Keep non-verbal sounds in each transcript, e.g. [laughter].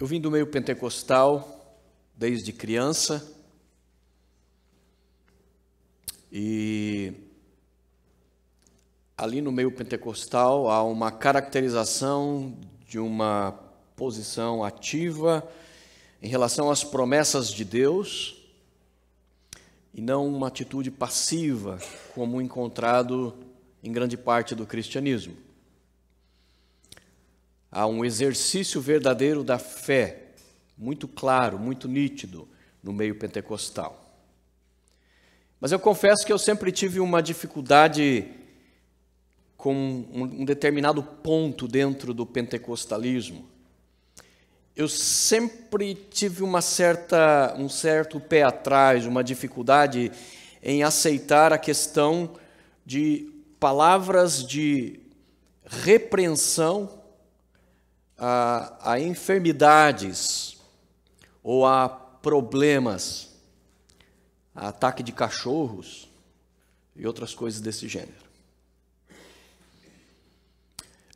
Eu vim do meio pentecostal desde criança. E ali no meio pentecostal há uma caracterização de uma posição ativa em relação às promessas de Deus e não uma atitude passiva como encontrado em grande parte do cristianismo. Há um exercício verdadeiro da fé, muito claro, muito nítido, no meio pentecostal. Mas eu confesso que eu sempre tive uma dificuldade com um determinado ponto dentro do pentecostalismo. Eu sempre tive uma certa, um certo pé atrás, uma dificuldade em aceitar a questão de palavras de repreensão a, a enfermidades ou a problemas, a ataque de cachorros e outras coisas desse gênero.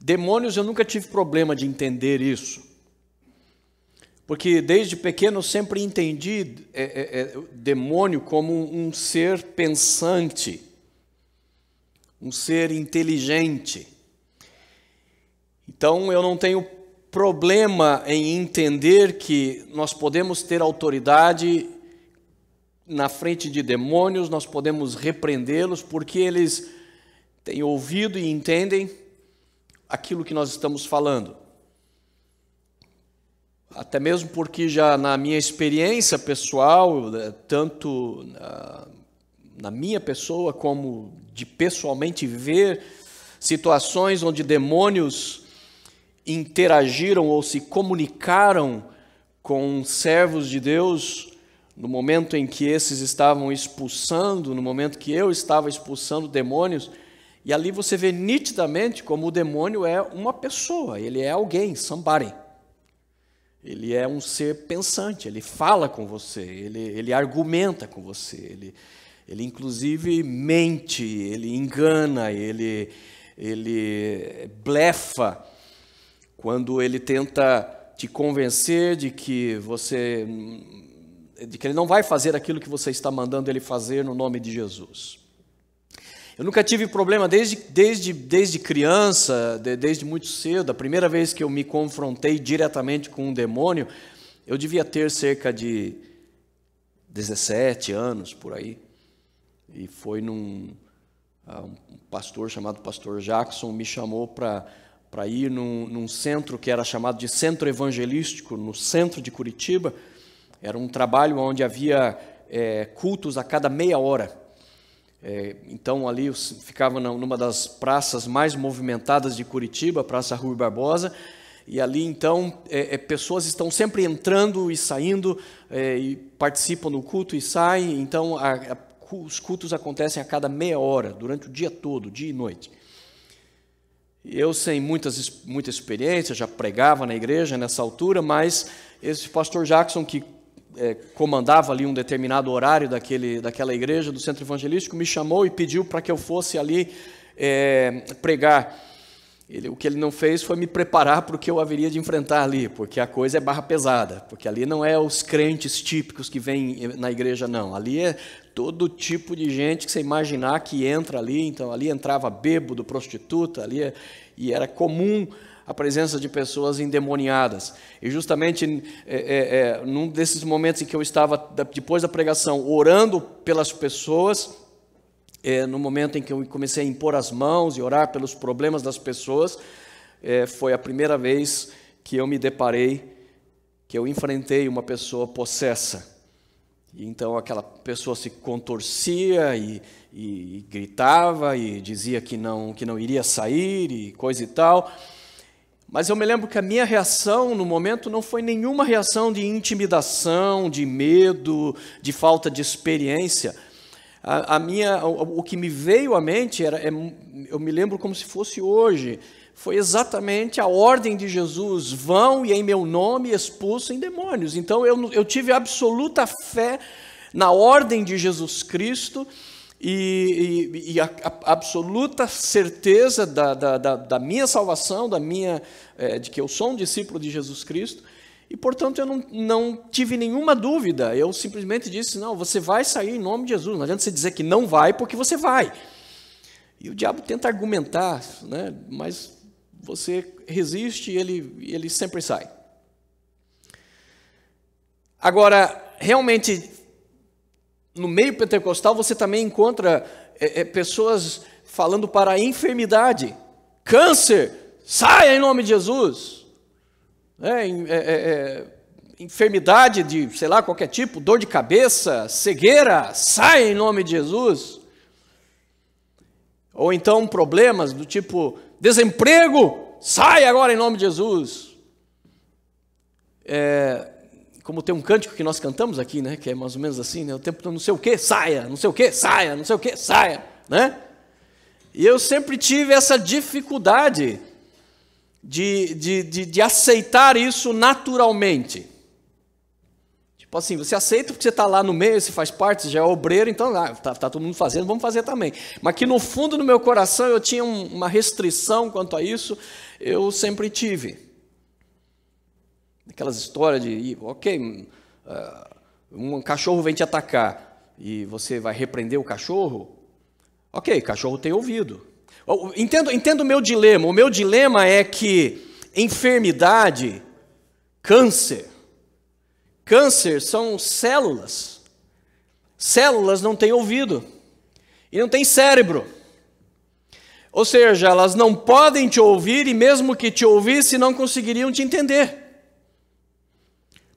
Demônios eu nunca tive problema de entender isso. Porque desde pequeno eu sempre entendi é, é, é, demônio como um ser pensante, um ser inteligente. Então eu não tenho problema em entender que nós podemos ter autoridade na frente de demônios, nós podemos repreendê-los, porque eles têm ouvido e entendem aquilo que nós estamos falando. Até mesmo porque, já na minha experiência pessoal, eh, tanto na minha pessoa como de pessoalmente ver situações onde demônios interagiram ou se comunicaram com servos de Deus no momento em que esses estavam expulsando, no momento que eu estava expulsando demônios, e ali você vê nitidamente como o demônio é uma pessoa, ele é alguém, somebody. Ele é um ser pensante, ele fala com você, ele, ele argumenta com você, ele, ele inclusive mente, ele engana, ele, ele blefa quando ele tenta te convencer de que você hum, de que ele não vai fazer aquilo que você está mandando ele fazer no nome de Jesus. Eu nunca tive problema desde, desde, desde criança, de, desde muito cedo. A primeira vez que eu me confrontei diretamente com um demônio, eu devia ter cerca de 17 anos por aí. E foi num. Ah, um pastor chamado Pastor Jackson me chamou para para ir num, num, centro que era chamado de centro evangelístico, no centro de Curitiba. Era um trabalho onde havia é, cultos a cada meia hora. É, então, ali eu ficava numa das praças mais movimentadas de Curitiba, Praça Rui Barbosa, e ali então é, é, pessoas estão sempre entrando e saindo é, e participam no culto e saem. Então a, a, os cultos acontecem a cada meia hora, durante o dia todo, dia e noite. Eu, sem muitas, muita experiência, já pregava na igreja nessa altura, mas esse pastor Jackson, que é, comandava ali um determinado horário daquele, daquela igreja, do centro evangelístico, me chamou e pediu para que eu fosse ali é, pregar. Ele, o que ele não fez foi me preparar para o que eu haveria de enfrentar ali, porque a coisa é barra pesada, porque ali não é os crentes típicos que vêm eh, na igreja, não. Ali é todo tipo de gente que você imaginar que entra ali. Então, ali entrava bêbado, prostituta, ali é, e era comum a presença de pessoas endemoniadas. E justamente é, é, é, num desses momentos em que eu estava, depois da pregação, orando pelas pessoas, é, no momento em que eu comecei a impor as mãos e orar pelos problemas das pessoas, é, foi a primeira vez que eu me deparei, que eu enfrentei uma pessoa possessa e então aquela pessoa se contorcia e, e, e gritava e dizia que não, que não iria sair e coisa e tal. Mas eu me lembro que a minha reação no momento não foi nenhuma reação de intimidação, de medo, de falta de experiência. A, a minha, o, o, que me veio à mente era, é, eu me lembro como se fosse hoje foi exatamente a ordem de Jesus: vão e em meu nome expulsem demônios. Então eu, eu tive absoluta fé na ordem de Jesus Cristo e, e, e a, a, absoluta certeza da, da, da, da, minha salvação, da minha é, de que eu sou um discípulo de Jesus Cristo. E, portanto, eu não, não tive nenhuma dúvida. Eu simplesmente disse: não, você vai sair em nome de Jesus. Não adianta você dizer que não vai, porque você vai. E o diabo tenta argumentar, né? mas você resiste e ele, ele sempre sai. Agora, realmente, no meio pentecostal você também encontra é, é, pessoas falando para a enfermidade, câncer, saia em nome de Jesus. É, é, é, é enfermidade de, sei lá, qualquer tipo, dor de cabeça, cegueira, saia em nome de Jesus. Ou então problemas do tipo Desemprego, sai agora em nome de Jesus. É, como tem um cântico que nós cantamos aqui, né? Que é mais ou menos assim, né? O tempo não sei o que, saia, não sei o que, saia, não sei o que, saia, né? E eu sempre tive essa dificuldade de, de, de, de aceitar isso naturalmente. Tipo assim, você aceita porque você está lá no meio, você faz parte, você já é obreiro, então ah, tá, tá todo mundo fazendo, vamos fazer também. Mas que no fundo do meu coração eu tinha uma restrição quanto a isso, eu sempre tive. Aquelas histórias de, ok, hum, ah, um cachorro vem te atacar e você vai repreender o cachorro? Ok, cachorro tem ouvido. Entendo, entendo o meu dilema. O meu dilema é que enfermidade, câncer, Câncer são células. Células não têm ouvido e não têm cérebro. Ou seja, elas não podem te ouvir e, mesmo que te ouvissem, não conseguiriam te entender.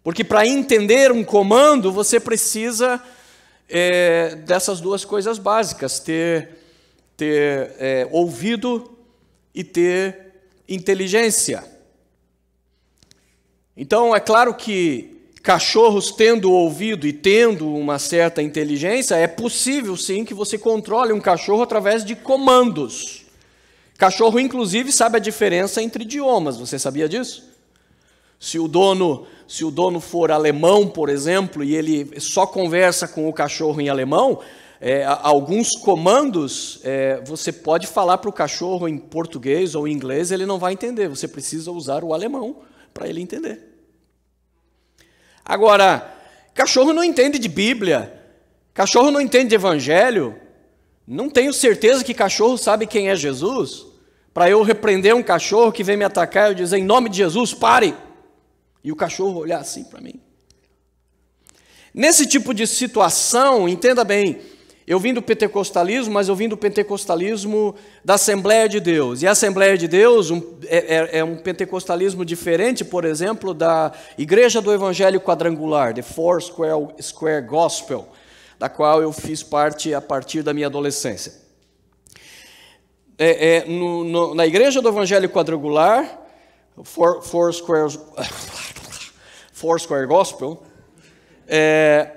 Porque para entender um comando, você precisa é, dessas duas coisas básicas: ter, ter é, ouvido e ter inteligência. Então, é claro que cachorros tendo ouvido e tendo uma certa inteligência, é possível sim que você controle um cachorro através de comandos. Cachorro, inclusive, sabe a diferença entre idiomas, você sabia disso? Se o dono, se o dono for alemão, por exemplo, e ele só conversa com o cachorro em alemão, é, alguns comandos é, você pode falar para o cachorro em português ou em inglês, ele não vai entender. Você precisa usar o alemão para ele entender. Agora, cachorro não entende de Bíblia, cachorro não entende de Evangelho. Não tenho certeza que cachorro sabe quem é Jesus. Para eu repreender um cachorro que vem me atacar, eu dizer em nome de Jesus, pare. E o cachorro olhar assim para mim. Nesse tipo de situação, entenda bem, eu vim do pentecostalismo, mas eu vim do pentecostalismo da Assembleia de Deus. E a Assembleia de Deus um, é, é, é, um pentecostalismo diferente, por exemplo, da Igreja do Evangelho Quadrangular, The Four Square, Square Gospel, da qual eu fiz parte a partir da minha adolescência. É, é, no, no, na Igreja do Evangelho Quadrangular, Four, Four, Square, [laughs] Four Square Gospel, é,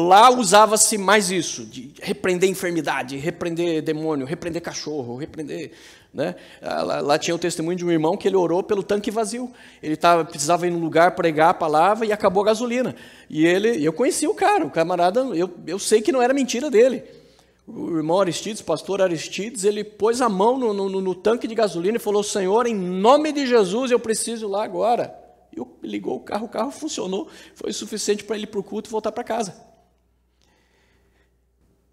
Lá usava-se mais isso, de repreender enfermidade, repreender demônio, repreender cachorro, repreender. Né? Ah, lá, lá, tinha o testemunho de um irmão que ele orou pelo tanque vazio. Ele tava, precisava ir num lugar pregar a palavra e acabou a gasolina. E ele, eu conheci o cara, o camarada, eu, eu sei que não era mentira dele. O irmão Aristides, pastor Aristides, ele pôs a mão no, no, no tanque de gasolina e falou: Senhor, em nome de Jesus, eu preciso ir lá agora. E ligou o carro, o carro funcionou, foi suficiente para ele ir para o culto e voltar para casa.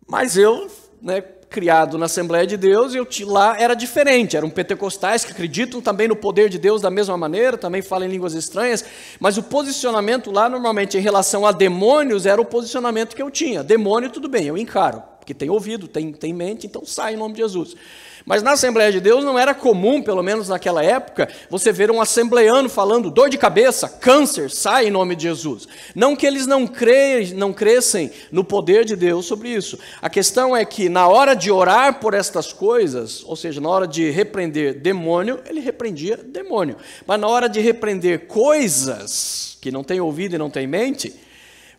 Mas eu, né, criado na Assembleia de Deus, eu lá era diferente. Eram pentecostais que acreditam também no poder de Deus da mesma maneira, também falam em línguas estranhas, mas o posicionamento lá normalmente em relação a demônios era o posicionamento que eu tinha. Demônio, tudo bem, eu encaro, porque tem ouvido, tem, tem mente, então sai em nome de Jesus. Mas na Assembleia de Deus não era comum, pelo menos naquela época, você ver um assembleano falando dor de cabeça, câncer, sai em nome de Jesus. Não que eles não, creem, não crescem no poder de Deus sobre isso. A questão é que na hora de orar por estas coisas, ou seja, na hora de repreender demônio, ele repreendia demônio. Mas na hora de repreender coisas que não tem ouvido e não tem mente,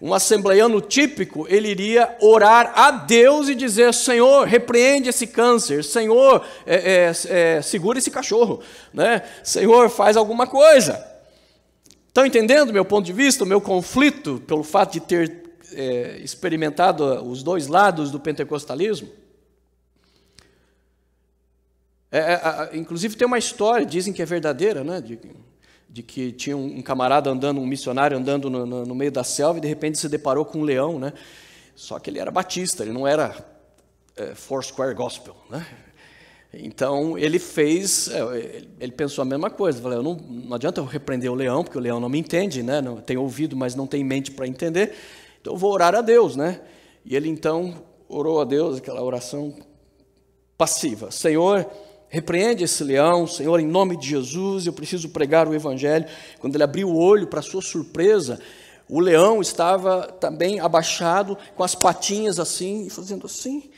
um assembleiano típico, ele iria orar a Deus e dizer: Senhor, repreende esse câncer, Senhor, é, é, é, segura esse cachorro, né? Senhor, faz alguma coisa. Estão entendendo meu ponto de vista, o meu conflito, pelo fato de ter é, experimentado uh, os dois lados do pentecostalismo? É, é, inclusive tem uma história, dizem que é verdadeira, né? De, de que tinha um camarada andando, um missionário andando no, no, no, meio da selva e de repente se deparou com um leão, né? Só que ele era batista, ele não era é, Foursquare Gospel, né? Então ele fez, é, ele pensou a mesma coisa. Falei, não, não adianta eu repreender o leão, porque o leão não me entende, né? Não, tem ouvido, mas não tem mente para entender. Então eu vou orar a Deus, né? E ele então orou a Deus, aquela oração passiva: Senhor, Repreende esse leão, Senhor, em nome de Jesus, eu preciso pregar o evangelho. Quando ele abriu o olho, para sua surpresa, o leão estava também abaixado, com as patinhas assim, fazendo assim.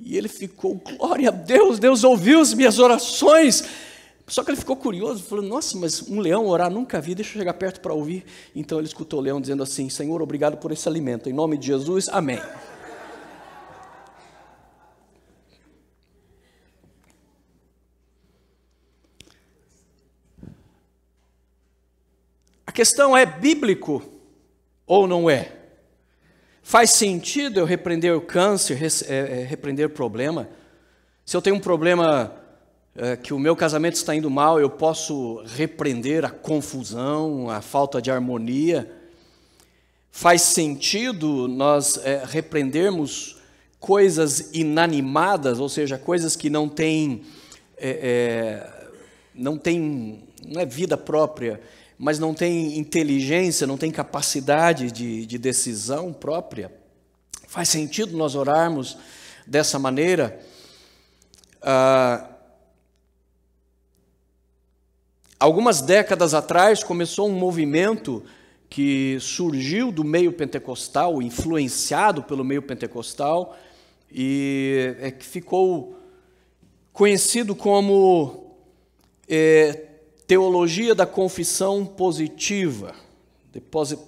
E ele ficou, glória a Deus, Deus ouviu as minhas orações. Só que ele ficou curioso, falou: Nossa, mas um leão orar nunca vi, deixa eu chegar perto para ouvir. Então ele escutou o leão dizendo assim: Senhor, obrigado por esse alimento, em nome de Jesus, amém. questão é bíblico ou não é? Faz sentido eu repreender o câncer, é, é, repreender o problema? Se eu tenho um problema é, que o meu casamento está indo mal, eu posso repreender a confusão, a falta de harmonia? Faz sentido nós é, repreendermos coisas inanimadas, ou seja, coisas que não têm, é, é não têm não é vida própria, mas não tem inteligência, não tem capacidade de, de decisão própria. Faz sentido nós orarmos dessa maneira? Ah, algumas décadas atrás começou um movimento que surgiu do meio pentecostal, influenciado pelo meio pentecostal, e é que ficou conhecido como é, Teologia da confissão positiva, the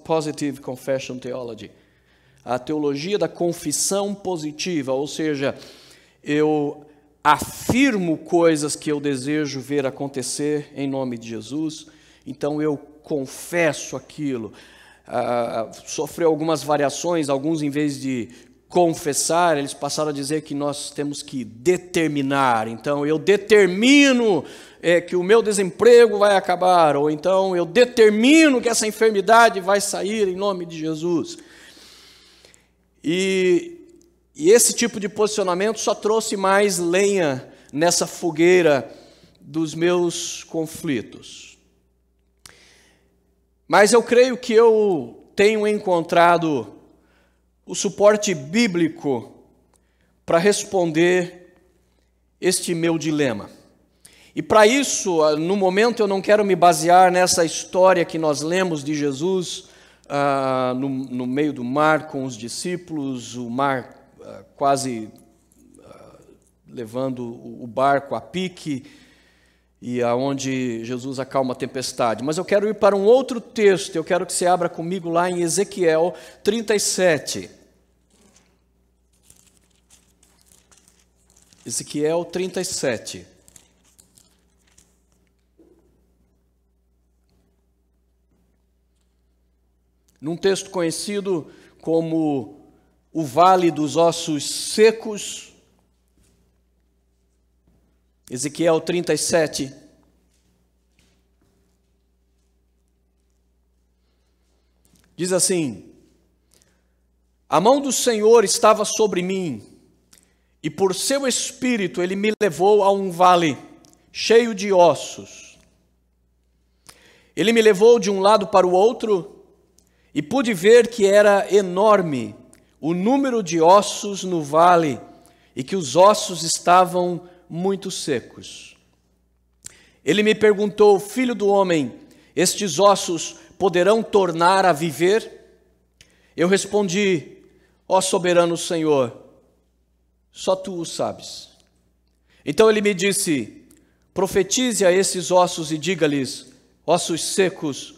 positive confession theology. A teologia da confissão positiva, ou seja, eu afirmo coisas que eu desejo ver acontecer em nome de Jesus, então eu confesso aquilo. Ah, sofreu algumas variações, alguns em vez de confessar, eles passaram a dizer que nós temos que determinar. Então, eu determino é, que o meu desemprego vai acabar, ou então eu determino que essa enfermidade vai sair em nome de Jesus. E, e esse tipo de posicionamento só trouxe mais lenha nessa fogueira dos meus conflitos. Mas eu creio que eu tenho encontrado o suporte bíblico para responder este meu dilema. E para isso, ah, no momento eu não quero me basear nessa história que nós lemos de Jesus ah, no, no, meio do mar com os discípulos, o mar ah, quase levando o barco a pique e aonde Jesus acalma a tempestade. Mas eu quero ir para um outro texto, eu quero que você abra comigo lá em Ezequiel 37. Ezequiel 37. Num texto conhecido como o Vale dos Ossos Secos, Ezequiel 37. Diz assim: A mão do Senhor estava sobre mim, e por seu espírito ele me levou a um vale cheio de ossos. Ele me levou de um lado para o outro e pude ver que era enorme o número de ossos no vale e que os ossos estavam muito secos. Ele me perguntou: Filho do homem, estes ossos poderão tornar a viver? Eu respondi: Ó soberano Senhor, só tu o sabes. Então ele me disse: Profetize a esses ossos e diga-lhes: Ossos secos,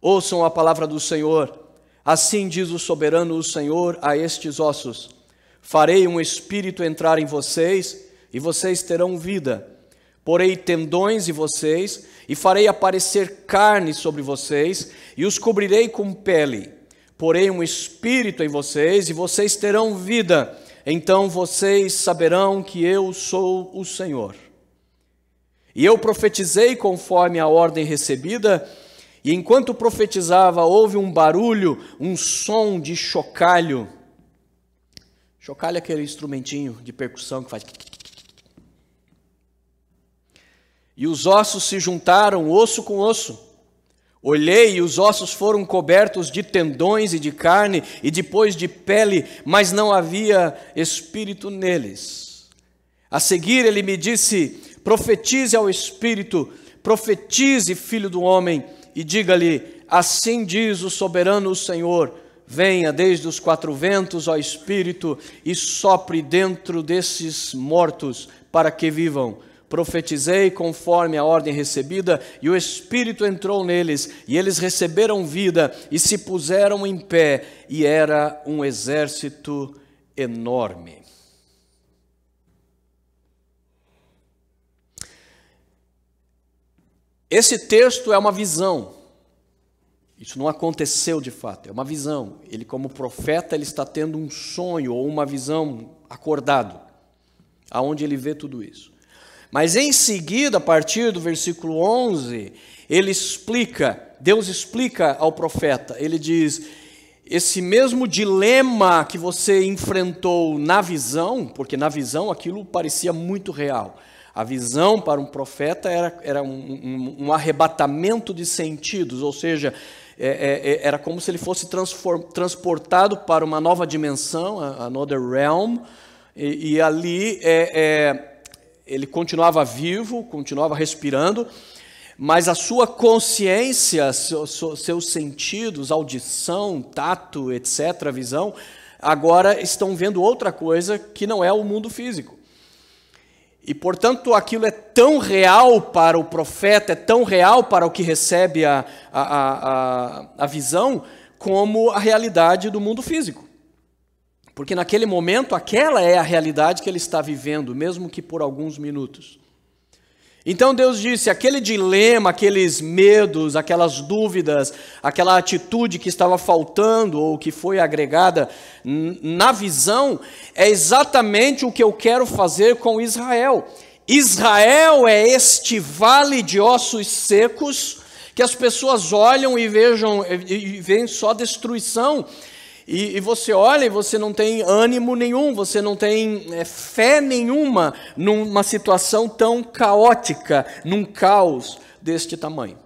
ouçam a palavra do Senhor. Assim diz o soberano o Senhor a estes ossos: Farei um espírito entrar em vocês, e vocês terão vida. Porei tendões em vocês, e farei aparecer carne sobre vocês, e os cobrirei com pele. Porei um espírito em vocês, e vocês terão vida então vocês saberão que eu sou o Senhor. E eu profetizei conforme a ordem recebida, e enquanto profetizava, houve um barulho, um som de chocalho. Chocalho é aquele instrumentinho de percussão que faz. E os ossos se juntaram, osso com osso Olhei e os ossos foram cobertos de tendões e de carne e depois de pele, mas não havia espírito neles. A seguir ele me disse: Profetize ao espírito, profetize, filho do homem, e diga-lhe: Assim diz o soberano o Senhor: Venha desde os quatro ventos, ó espírito, e sopre dentro desses mortos para que vivam profetizei conforme a ordem recebida, e o Espírito entrou neles, e eles receberam vida e se puseram em pé, e era um exército enorme. Esse texto é uma visão. Isso não aconteceu de fato, é uma visão. Ele, como profeta, ele está tendo um sonho ou uma visão acordado, aonde ele vê tudo isso. Mas em seguida, a partir do versículo 11, ele explica, Deus explica ao profeta, ele diz: esse mesmo dilema que você enfrentou na visão, porque na visão aquilo parecia muito real. A visão para um profeta era, era um, um, um arrebatamento de sentidos, ou seja, é, é, é era como se ele fosse transportado para uma nova dimensão, another realm, e, e ali é, é ele continuava vivo, continuava respirando, mas a sua consciência, seus sentidos, audição, tato, etc., visão, agora estão vendo outra coisa que não é o mundo físico. E, portanto, aquilo é tão real para o profeta, é tão real para o que recebe a, a, a, a visão, como a realidade do mundo físico. Porque naquele momento aquela é a realidade que ele está vivendo, mesmo que por alguns minutos. Então Deus disse: aquele dilema, aqueles medos, aquelas dúvidas, aquela atitude que estava faltando ou que foi agregada na visão, é exatamente o que eu quero fazer com Israel. Israel é este vale de ossos secos que as pessoas olham e vejam e, veem só destruição e, e, você olha e você não tem ânimo nenhum, você não tem é, fé nenhuma numa situação tão caótica, num caos deste tamanho.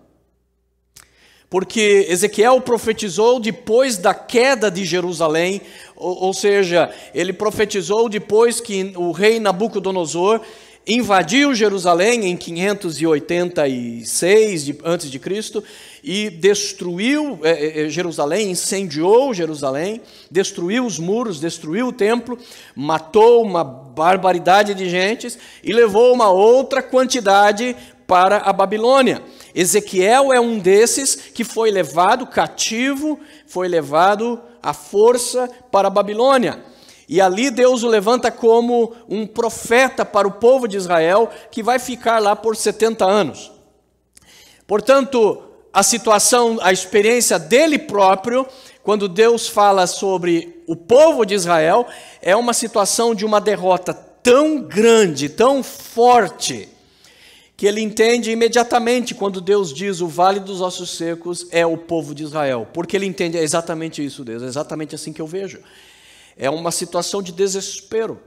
Porque Ezequiel profetizou depois da queda de Jerusalém, ou, ou seja, ele profetizou depois que o rei Nabucodonosor invadiu Jerusalém em 586 a.C. e destruiu é, é, é, Jerusalém, incendiou Jerusalém, destruiu os muros, destruiu o templo, matou uma barbaridade de gentes e levou uma outra quantidade para a Babilônia. Ezequiel é um desses que foi levado cativo, foi levado à força para a Babilônia. E ali Deus o levanta como um profeta para o povo de Israel, que vai ficar lá por 70 anos. Portanto, a situação, a experiência dele próprio, quando Deus fala sobre o povo de Israel, é uma situação de uma derrota tão grande, tão forte, que ele entende imediatamente quando Deus diz o vale dos ossos secos é o povo de Israel, porque ele entende é exatamente isso, Deus, é exatamente assim que eu vejo é uma situação de desespero.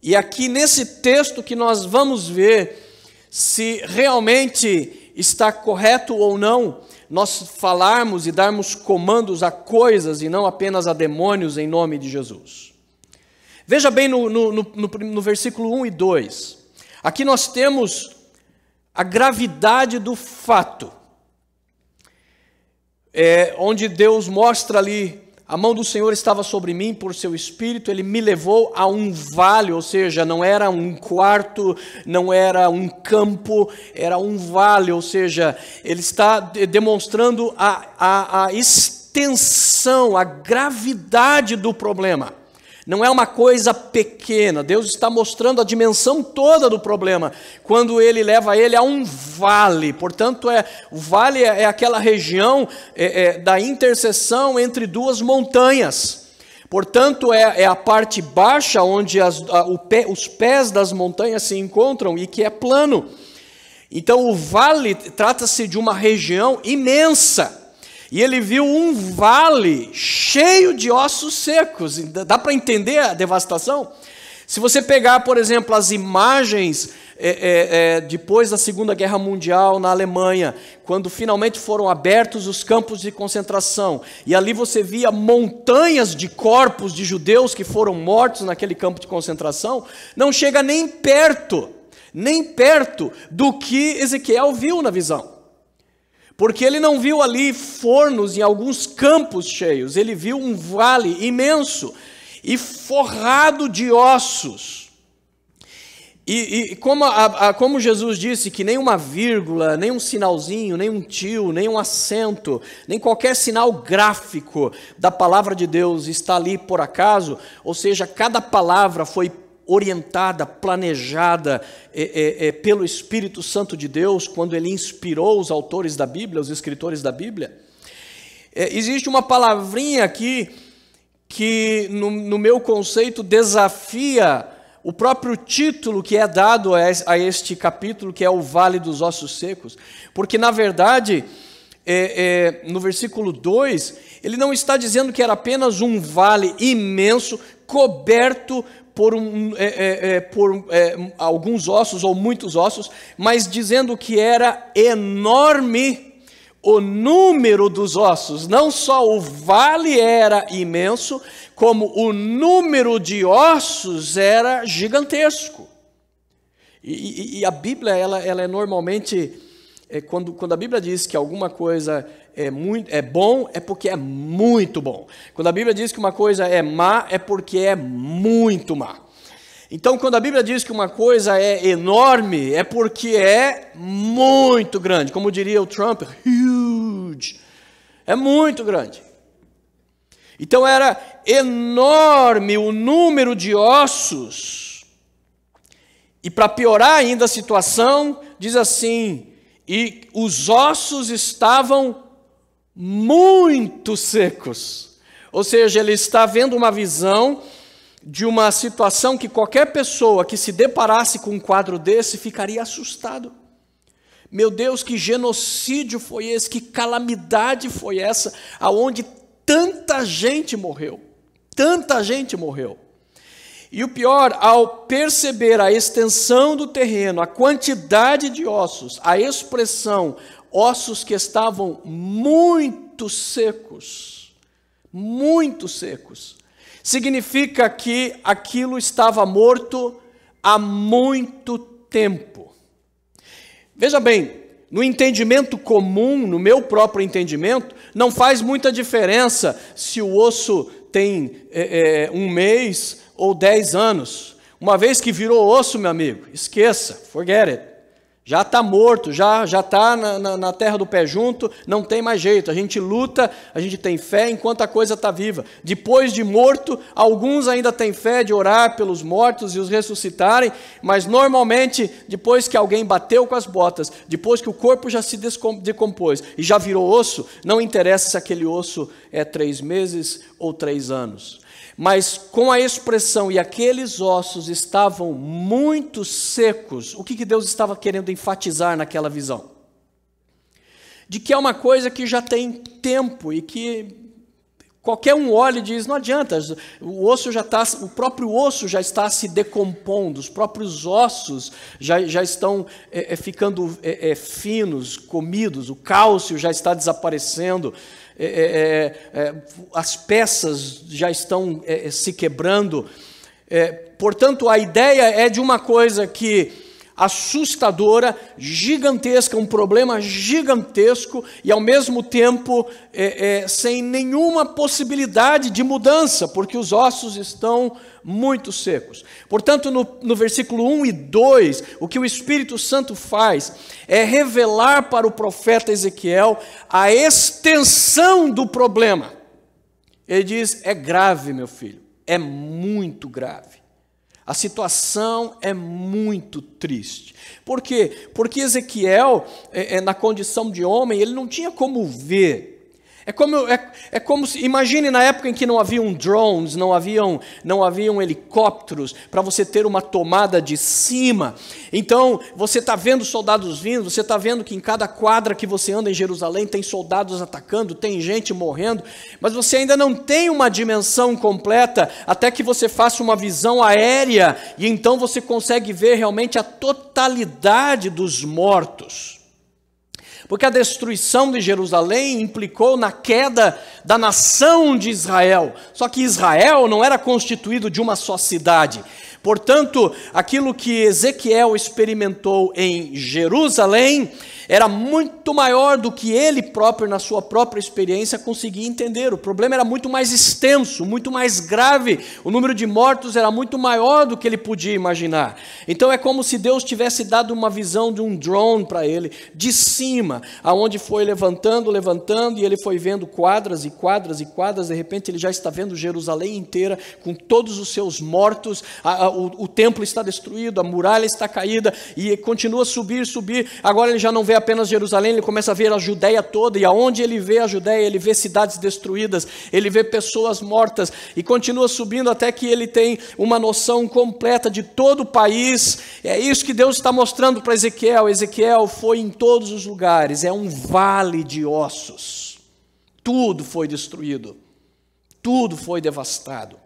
E aqui nesse texto que nós vamos ver se realmente está correto ou não nós falarmos e darmos comandos a coisas e não apenas a demônios em nome de Jesus. Veja bem no, no, no, no versículo 1 e 2. Aqui nós temos a gravidade do fato, é, onde Deus mostra ali a mão do Senhor estava sobre mim por seu espírito, ele me levou a um vale, ou seja, não era um quarto, não era um campo, era um vale, ou seja, ele está demonstrando a, a, a extensão, a gravidade do problema. Não é uma coisa pequena. Deus está mostrando a dimensão toda do problema quando ele leva ele a um vale. Portanto, é, o vale é, é aquela região é, é, da interseção entre duas montanhas. Portanto, é, é, a parte baixa onde as, a, pé, os pés das montanhas se encontram e que é plano. Então, o vale trata-se de uma região imensa. E ele viu um vale cheio de ossos secos. Dá para entender a devastação? Se você pegar, por exemplo, as imagens é, é, é, depois da Segunda Guerra Mundial na Alemanha, quando finalmente foram abertos os campos de concentração, e ali você via montanhas de corpos de judeus que foram mortos naquele campo de concentração, não chega nem perto, nem perto do que Ezequiel viu na visão. Porque ele não viu ali fornos em alguns campos cheios, ele viu um vale imenso e forrado de ossos. E, e como, a, a, como Jesus disse que nem uma vírgula, nem um sinalzinho, nem um tio, nem um acento, nem qualquer sinal gráfico da palavra de Deus está ali por acaso, ou seja, cada palavra foi orientada, planejada é, é, é, pelo Espírito Santo de Deus, quando ele inspirou os autores da Bíblia, os escritores da Bíblia. É, existe uma palavrinha aqui que, no, no, meu conceito, desafia o próprio título que é dado a, a, este capítulo, que é o Vale dos Ossos Secos, porque, na verdade, é, é, no versículo 2, ele não está dizendo que era apenas um vale imenso, coberto por, um, é, é, é por é, alguns ossos ou muitos ossos, mas dizendo que era enorme o número dos ossos. Não só o vale era imenso, como o número de ossos era gigantesco. E, e, e a Bíblia ela, ela é normalmente é quando, quando a Bíblia diz que alguma coisa é, muito, é bom, é porque é muito bom. Quando a Bíblia diz que uma coisa é má, é porque é muito má. Então, quando a Bíblia diz que uma coisa é enorme, é porque é muito grande. Como diria o Trump, huge. É muito grande. Então, era enorme o número de ossos. E para piorar ainda a situação, diz assim: e os ossos estavam muito secos. Ou seja, ele está vendo uma visão de uma situação que qualquer pessoa que se deparasse com um quadro desse ficaria assustado. Meu Deus, que genocídio foi esse? Que calamidade foi essa? Aonde tanta gente morreu? Tanta gente morreu. E o pior, ao perceber a extensão do terreno, a quantidade de ossos, a expressão ossos que estavam muito secos, muito secos, significa que aquilo estava morto há muito tempo. Veja bem, no entendimento comum, no meu próprio entendimento, não faz muita diferença se o osso tem é, é, um mês ou 10 anos. Uma vez que virou osso, meu amigo, esqueça, forget it. Já está morto, já já está na, na, na, terra do pé junto, não tem mais jeito. A gente luta, a gente tem fé enquanto a coisa está viva. Depois de morto, alguns ainda têm fé de orar pelos mortos e os ressuscitarem, mas normalmente, depois que alguém bateu com as botas, depois que o corpo já se decompôs e já virou osso, não interessa se aquele osso é três meses ou três anos. Mas com a expressão, e aqueles ossos estavam muito secos, o que, que Deus estava querendo enfatizar naquela visão? De que é uma coisa que já tem tempo e que Qualquer um olha e diz: não adianta, o osso já está, o próprio osso já está se decompondo, os próprios ossos já, já estão é, é, ficando é, finos, comidos, o cálcio já está desaparecendo, é é, é, é, as peças já estão é, se quebrando. portanto, a ideia é de uma coisa que assustadora, gigantesca, um problema gigantesco e ao mesmo tempo é, é, sem nenhuma possibilidade de mudança, porque os ossos estão muito secos. Portanto, no, no versículo 1 e 2, o que o Espírito Santo faz é revelar para o profeta Ezequiel a extensão do problema. Ele diz: é grave, meu filho, é muito grave. A situação é muito triste. Por quê? Porque Ezequiel, é, é, na condição de homem, ele não tinha como ver é como, é, é como se, imagine na época em que não haviam drones, não haviam, não haviam helicópteros para você ter uma tomada de cima. Então, você está vendo soldados vindo, você está vendo que em cada quadra que você anda em Jerusalém tem soldados atacando, tem gente morrendo, mas você ainda não tem uma dimensão completa até que você faça uma visão aérea e então você consegue ver realmente a totalidade dos mortos. Porque a destruição de Jerusalém implicou na queda da nação de Israel. Só que Israel não era constituído de uma só cidade. Portanto, aquilo que Ezequiel experimentou em Jerusalém era muito maior do que ele próprio, na sua própria experiência, conseguia entender. O problema era muito mais extenso, muito mais grave. O número de mortos era muito maior do que ele podia imaginar. Então é como se Deus tivesse dado uma visão de um drone para ele, de cima, aonde foi levantando, levantando, e ele foi vendo quadras e quadras e quadras. De repente ele já está vendo Jerusalém inteira, com todos os seus mortos. A, o, o, templo está destruído, a muralha está caída, e continua a subir, subir. Agora ele já não vê apenas Jerusalém, ele começa a ver a Judéia toda, e aonde ele vê a Judéia, ele vê cidades destruídas, ele vê pessoas mortas, e continua subindo até que ele tem uma noção completa de todo o país. É isso que Deus está mostrando para Ezequiel. Ezequiel foi em todos os lugares, é um vale de ossos. Tudo foi destruído, tudo foi devastado.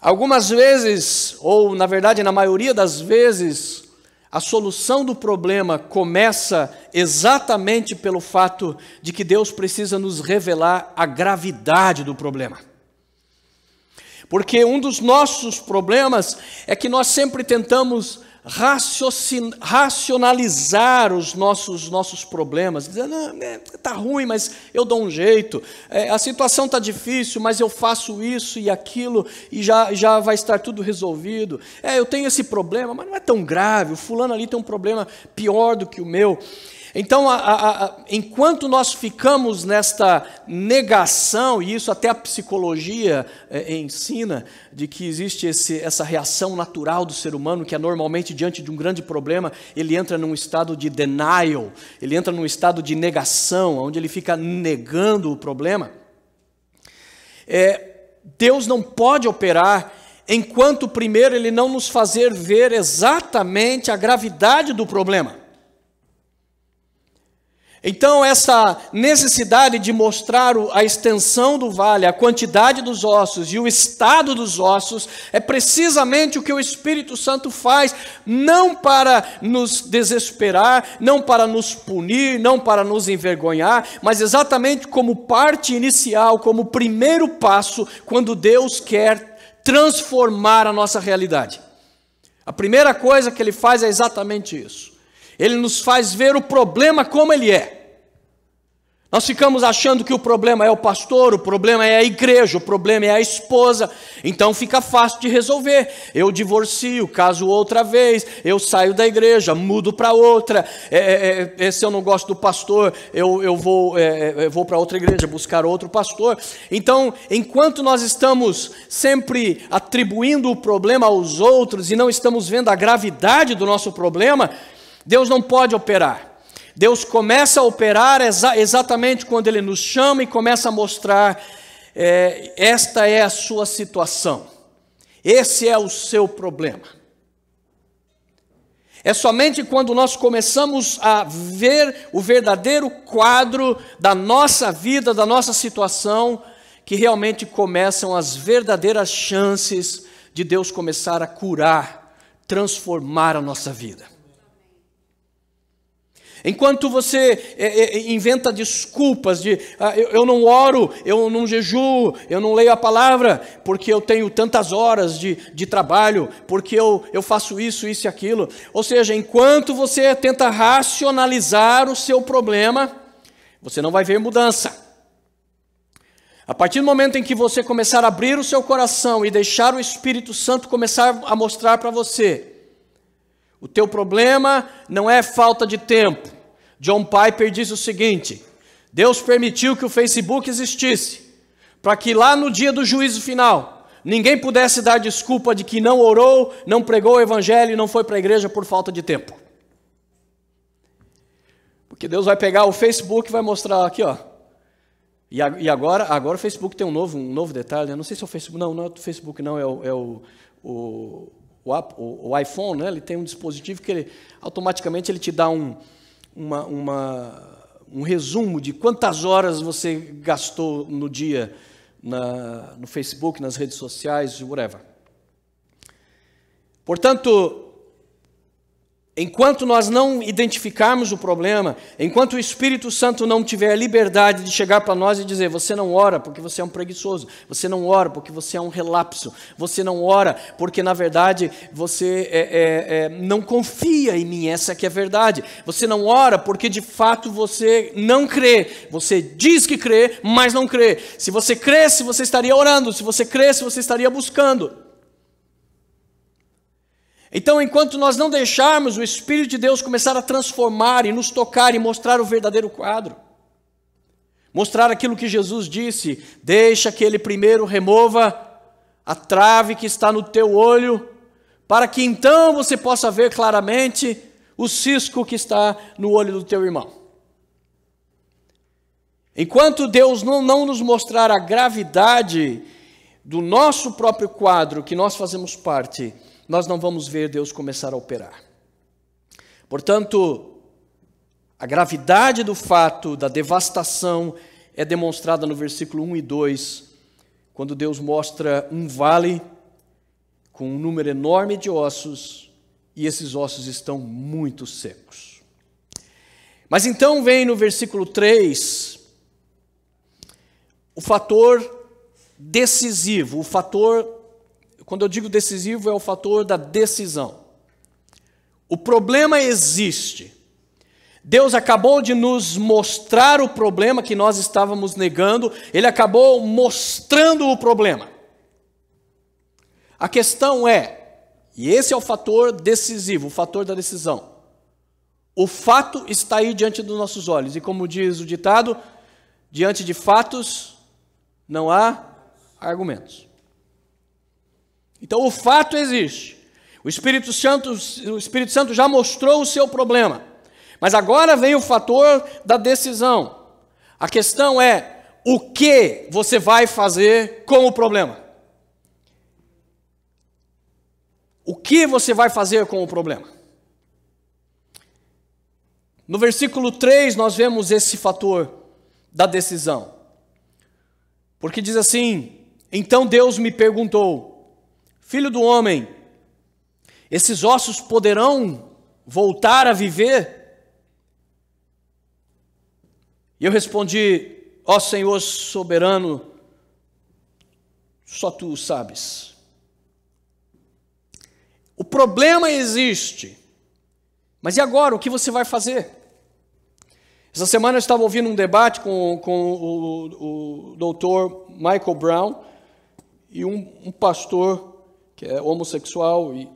Algumas vezes, ou na verdade, na maioria das vezes, a solução do problema começa exatamente pelo fato de que Deus precisa nos revelar a gravidade do problema. Porque um dos nossos problemas é que nós sempre tentamos racionalizar os nossos, nossos problemas, dizendo, está é, ruim, mas eu dou um jeito, é, a situação está difícil, mas eu faço isso e aquilo, e já, já vai estar tudo resolvido, é, eu tenho esse problema, mas não é tão grave, o fulano ali tem um problema pior do que o meu, então, a, a, a, enquanto nós ficamos nesta negação, e isso até a psicologia é, ensina, de que existe esse, essa reação natural do ser humano, que é normalmente diante de um grande problema, ele entra num estado de denial, ele entra num estado de negação, onde ele fica negando o problema. É, Deus não pode operar enquanto, primeiro, ele não nos fazer ver exatamente a gravidade do problema. Então, essa necessidade de mostrar a extensão do vale, a quantidade dos ossos e o estado dos ossos, é precisamente o que o Espírito Santo faz, não para nos desesperar, não para nos punir, não para nos envergonhar, mas exatamente como parte inicial, como primeiro passo, quando Deus quer transformar a nossa realidade. A primeira coisa que ele faz é exatamente isso. Ele nos faz ver o problema como ele é. Nós ficamos achando que o problema é o pastor, o problema é a igreja, o problema é a esposa, então fica fácil de resolver. Eu divorcio, caso outra vez, eu saio da igreja, mudo para outra. É, é, é, é, se eu não gosto do pastor, eu, eu vou, eu é, é, vou para outra igreja buscar outro pastor. Então, enquanto nós estamos sempre atribuindo o problema aos outros e não estamos vendo a gravidade do nosso problema, Deus não pode operar. Deus começa a operar exa exatamente quando Ele nos chama e começa a mostrar: é, esta é a sua situação, esse é o seu problema. É somente quando nós começamos a ver o verdadeiro quadro da nossa vida, da nossa situação, que realmente começam as verdadeiras chances de Deus começar a curar, transformar a nossa vida. Enquanto você é, é, é, inventa desculpas de ah, eu, eu, não oro, eu não jejuo, eu não leio a palavra, porque eu tenho tantas horas de, de trabalho, porque eu, eu faço isso, isso e aquilo. Ou seja, enquanto você tenta racionalizar o seu problema, você não vai ver mudança. A partir do momento em que você começar a abrir o seu coração e deixar o Espírito Santo começar a mostrar para você o teu problema não é falta de tempo. John Piper diz o seguinte: Deus permitiu que o Facebook existisse, para que lá no dia do juízo final, ninguém pudesse dar desculpa de que não orou, não pregou o evangelho e não foi para a igreja por falta de tempo. Porque Deus vai pegar o Facebook e vai mostrar aqui, ó. E, agora, agora o Facebook tem um novo, um novo detalhe. Né? Não sei se é o Facebook. Não, não é o Facebook, não, é o, é o, o o, o, o iPhone, né, ele tem um dispositivo que ele, automaticamente ele te dá um, uma, uma, um resumo de quantas horas você gastou no dia na, no Facebook, nas redes sociais, whatever. Portanto, Enquanto nós não identificarmos o problema, enquanto o Espírito Santo não tiver a liberdade de chegar para nós e dizer: você não ora porque você é um preguiçoso, você não ora porque você é um relapso, você não ora porque na verdade você é, é, é, não confia em mim, essa que é a verdade, você não ora porque de fato você não crê, você diz que crê, mas não crê. Se você cresce, você estaria orando, se você cresce, você estaria buscando. Então, enquanto nós não deixarmos o Espírito de Deus começar a transformar e nos tocar e mostrar o verdadeiro quadro, mostrar aquilo que Jesus disse: deixa que ele primeiro remova a trave que está no teu olho, para que então você possa ver claramente o cisco que está no olho do teu irmão. Enquanto Deus não, não nos mostrar a gravidade do nosso próprio quadro que nós fazemos parte, nós não vamos ver Deus começar a operar. Portanto, a gravidade do fato da devastação é demonstrada no versículo 1 e 2, quando Deus mostra um vale com um número enorme de ossos, e esses ossos estão muito secos. Mas então vem no versículo 3 o fator decisivo, o fator quando eu digo decisivo, é o fator da decisão. O problema existe. Deus acabou de nos mostrar o problema que nós estávamos negando, ele acabou mostrando o problema. A questão é, e esse é o fator decisivo, o fator da decisão. O fato está aí diante dos nossos olhos, e como diz o ditado, diante de fatos não há argumentos. Então o fato existe. O Espírito Santo, o Espírito Santo já mostrou o seu problema. Mas agora vem o fator da decisão. A questão é o que você vai fazer com o problema? O que você vai fazer com o problema? No versículo 3 nós vemos esse fator da decisão. Porque diz assim: Então Deus me perguntou: Filho do homem, esses ossos poderão voltar a viver? E eu respondi: Ó Senhor soberano, só tu o sabes. O problema existe, mas e agora? O que você vai fazer? Essa semana eu estava ouvindo um debate com, com o, o, o doutor Michael Brown e um, um pastor que é homossexual e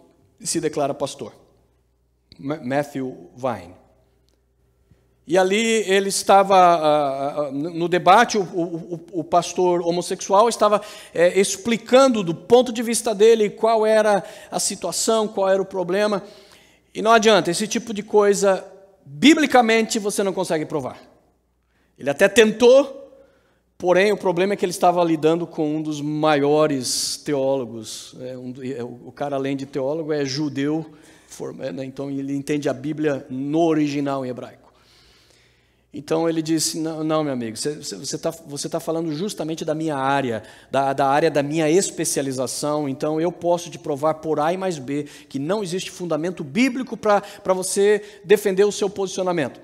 se declara pastor. Matthew Vine. E ali ele estava, ah, ah, ah, no debate, o, pastor homossexual estava eh, explicando do ponto de vista dele qual era a situação, qual era o problema. E não adianta, esse tipo de coisa, biblicamente, você não consegue provar. Ele até tentou, Porém, o problema é que ele estava lidando com um dos maiores teólogos. É, um, é, o cara, além de teólogo, é judeu, é, né, então ele entende a Bíblia no original em hebraico. Então ele disse: Não, não meu amigo, você está tá falando justamente da minha área, da, da, área da minha especialização. Então eu posso te provar por A e mais B que não existe fundamento bíblico para você defender o seu posicionamento.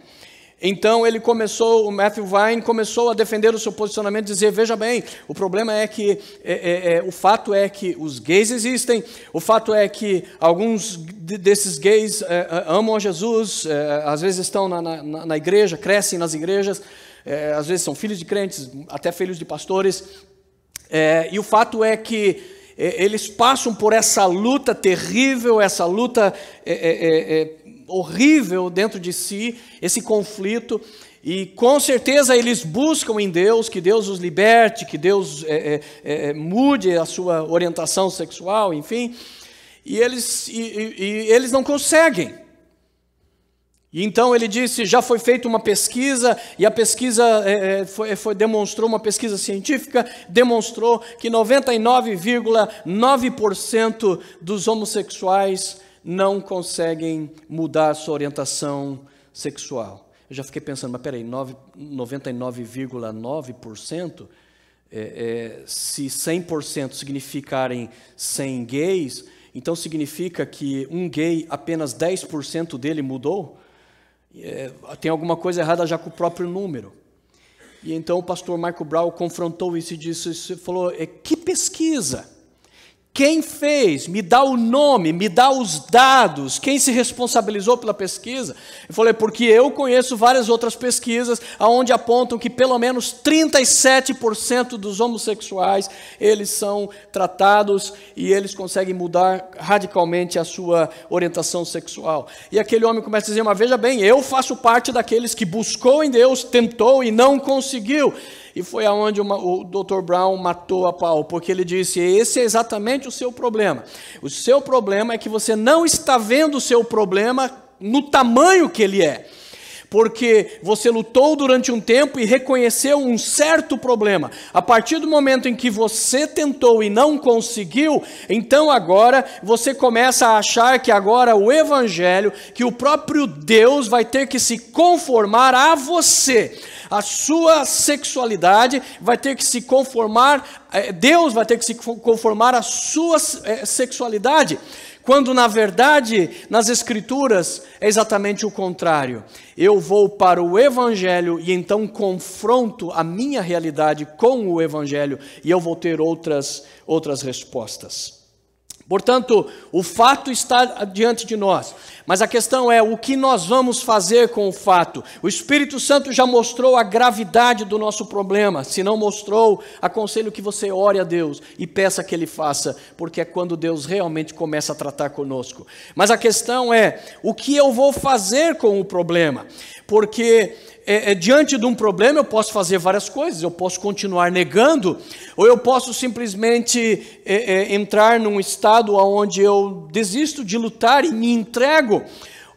Então ele começou, o Matthew Vine começou a defender o seu posicionamento, dizer: veja bem, o problema é que é, é, é, o fato é que os gays existem, o fato é que alguns desses gays é, é, amam a Jesus, é, às vezes estão na, na, na, igreja, crescem nas igrejas, às vezes são filhos de crentes, até filhos de pastores, e o fato é que eles passam por essa luta terrível, essa luta é, horrível dentro de si, esse conflito, e com certeza eles buscam em Deus que Deus os liberte, que Deus é, é, é, é, mude a sua orientação sexual, enfim. E eles, e, e, e eles não conseguem. E então ele disse: já foi feita uma pesquisa, e a pesquisa é, é, foi, foi, demonstrou, uma pesquisa científica, demonstrou que 99,9% dos homossexuais não conseguem mudar sua orientação sexual. Eu já fiquei pensando, mas peraí, 99,9%? É, é, se 100% significarem 100 gays, então significa que um gay, apenas 10% dele mudou? É, tem alguma coisa errada já com o próprio número. E então o pastor Michael Brau confrontou isso e disse, falou, é, que pesquisa? Quem fez? Me dá o nome, me dá os dados. Quem se responsabilizou pela pesquisa? Eu falei, porque eu conheço várias outras pesquisas onde apontam que pelo menos 37% dos homossexuais, eles são tratados e eles conseguem mudar radicalmente a sua orientação sexual. E aquele homem começa a dizer, mas veja bem, eu faço parte daqueles que buscou em Deus, tentou e não conseguiu. E foi aonde uma, o Dr. Brown matou a pau, porque ele disse: esse é exatamente o seu problema. O seu problema é que você não está vendo o seu problema no tamanho que ele é porque você lutou durante um tempo e reconheceu um certo problema. A partir do momento em que você tentou e não conseguiu, então agora você começa a achar que agora o Evangelho, que o próprio Deus vai ter que se conformar a você. A sua sexualidade vai ter que se conformar, eh, Deus vai ter que se conformar à sua eh, sexualidade quando na verdade, nas Escrituras, é exatamente o contrário. Eu vou para o Evangelho e então confronto a minha realidade com o Evangelho e eu vou ter outras, outras respostas. Portanto, o fato está diante de nós, mas a questão é o que nós vamos fazer com o fato. O Espírito Santo já mostrou a gravidade do nosso problema, se não mostrou, aconselho que você ore a Deus e peça que Ele faça, porque é quando Deus realmente começa a tratar conosco. Mas a questão é o que eu vou fazer com o problema, porque é, é, diante de um problema, eu posso fazer várias coisas. Eu posso continuar negando, ou eu posso simplesmente é, é entrar num estado onde eu desisto de lutar e me entrego,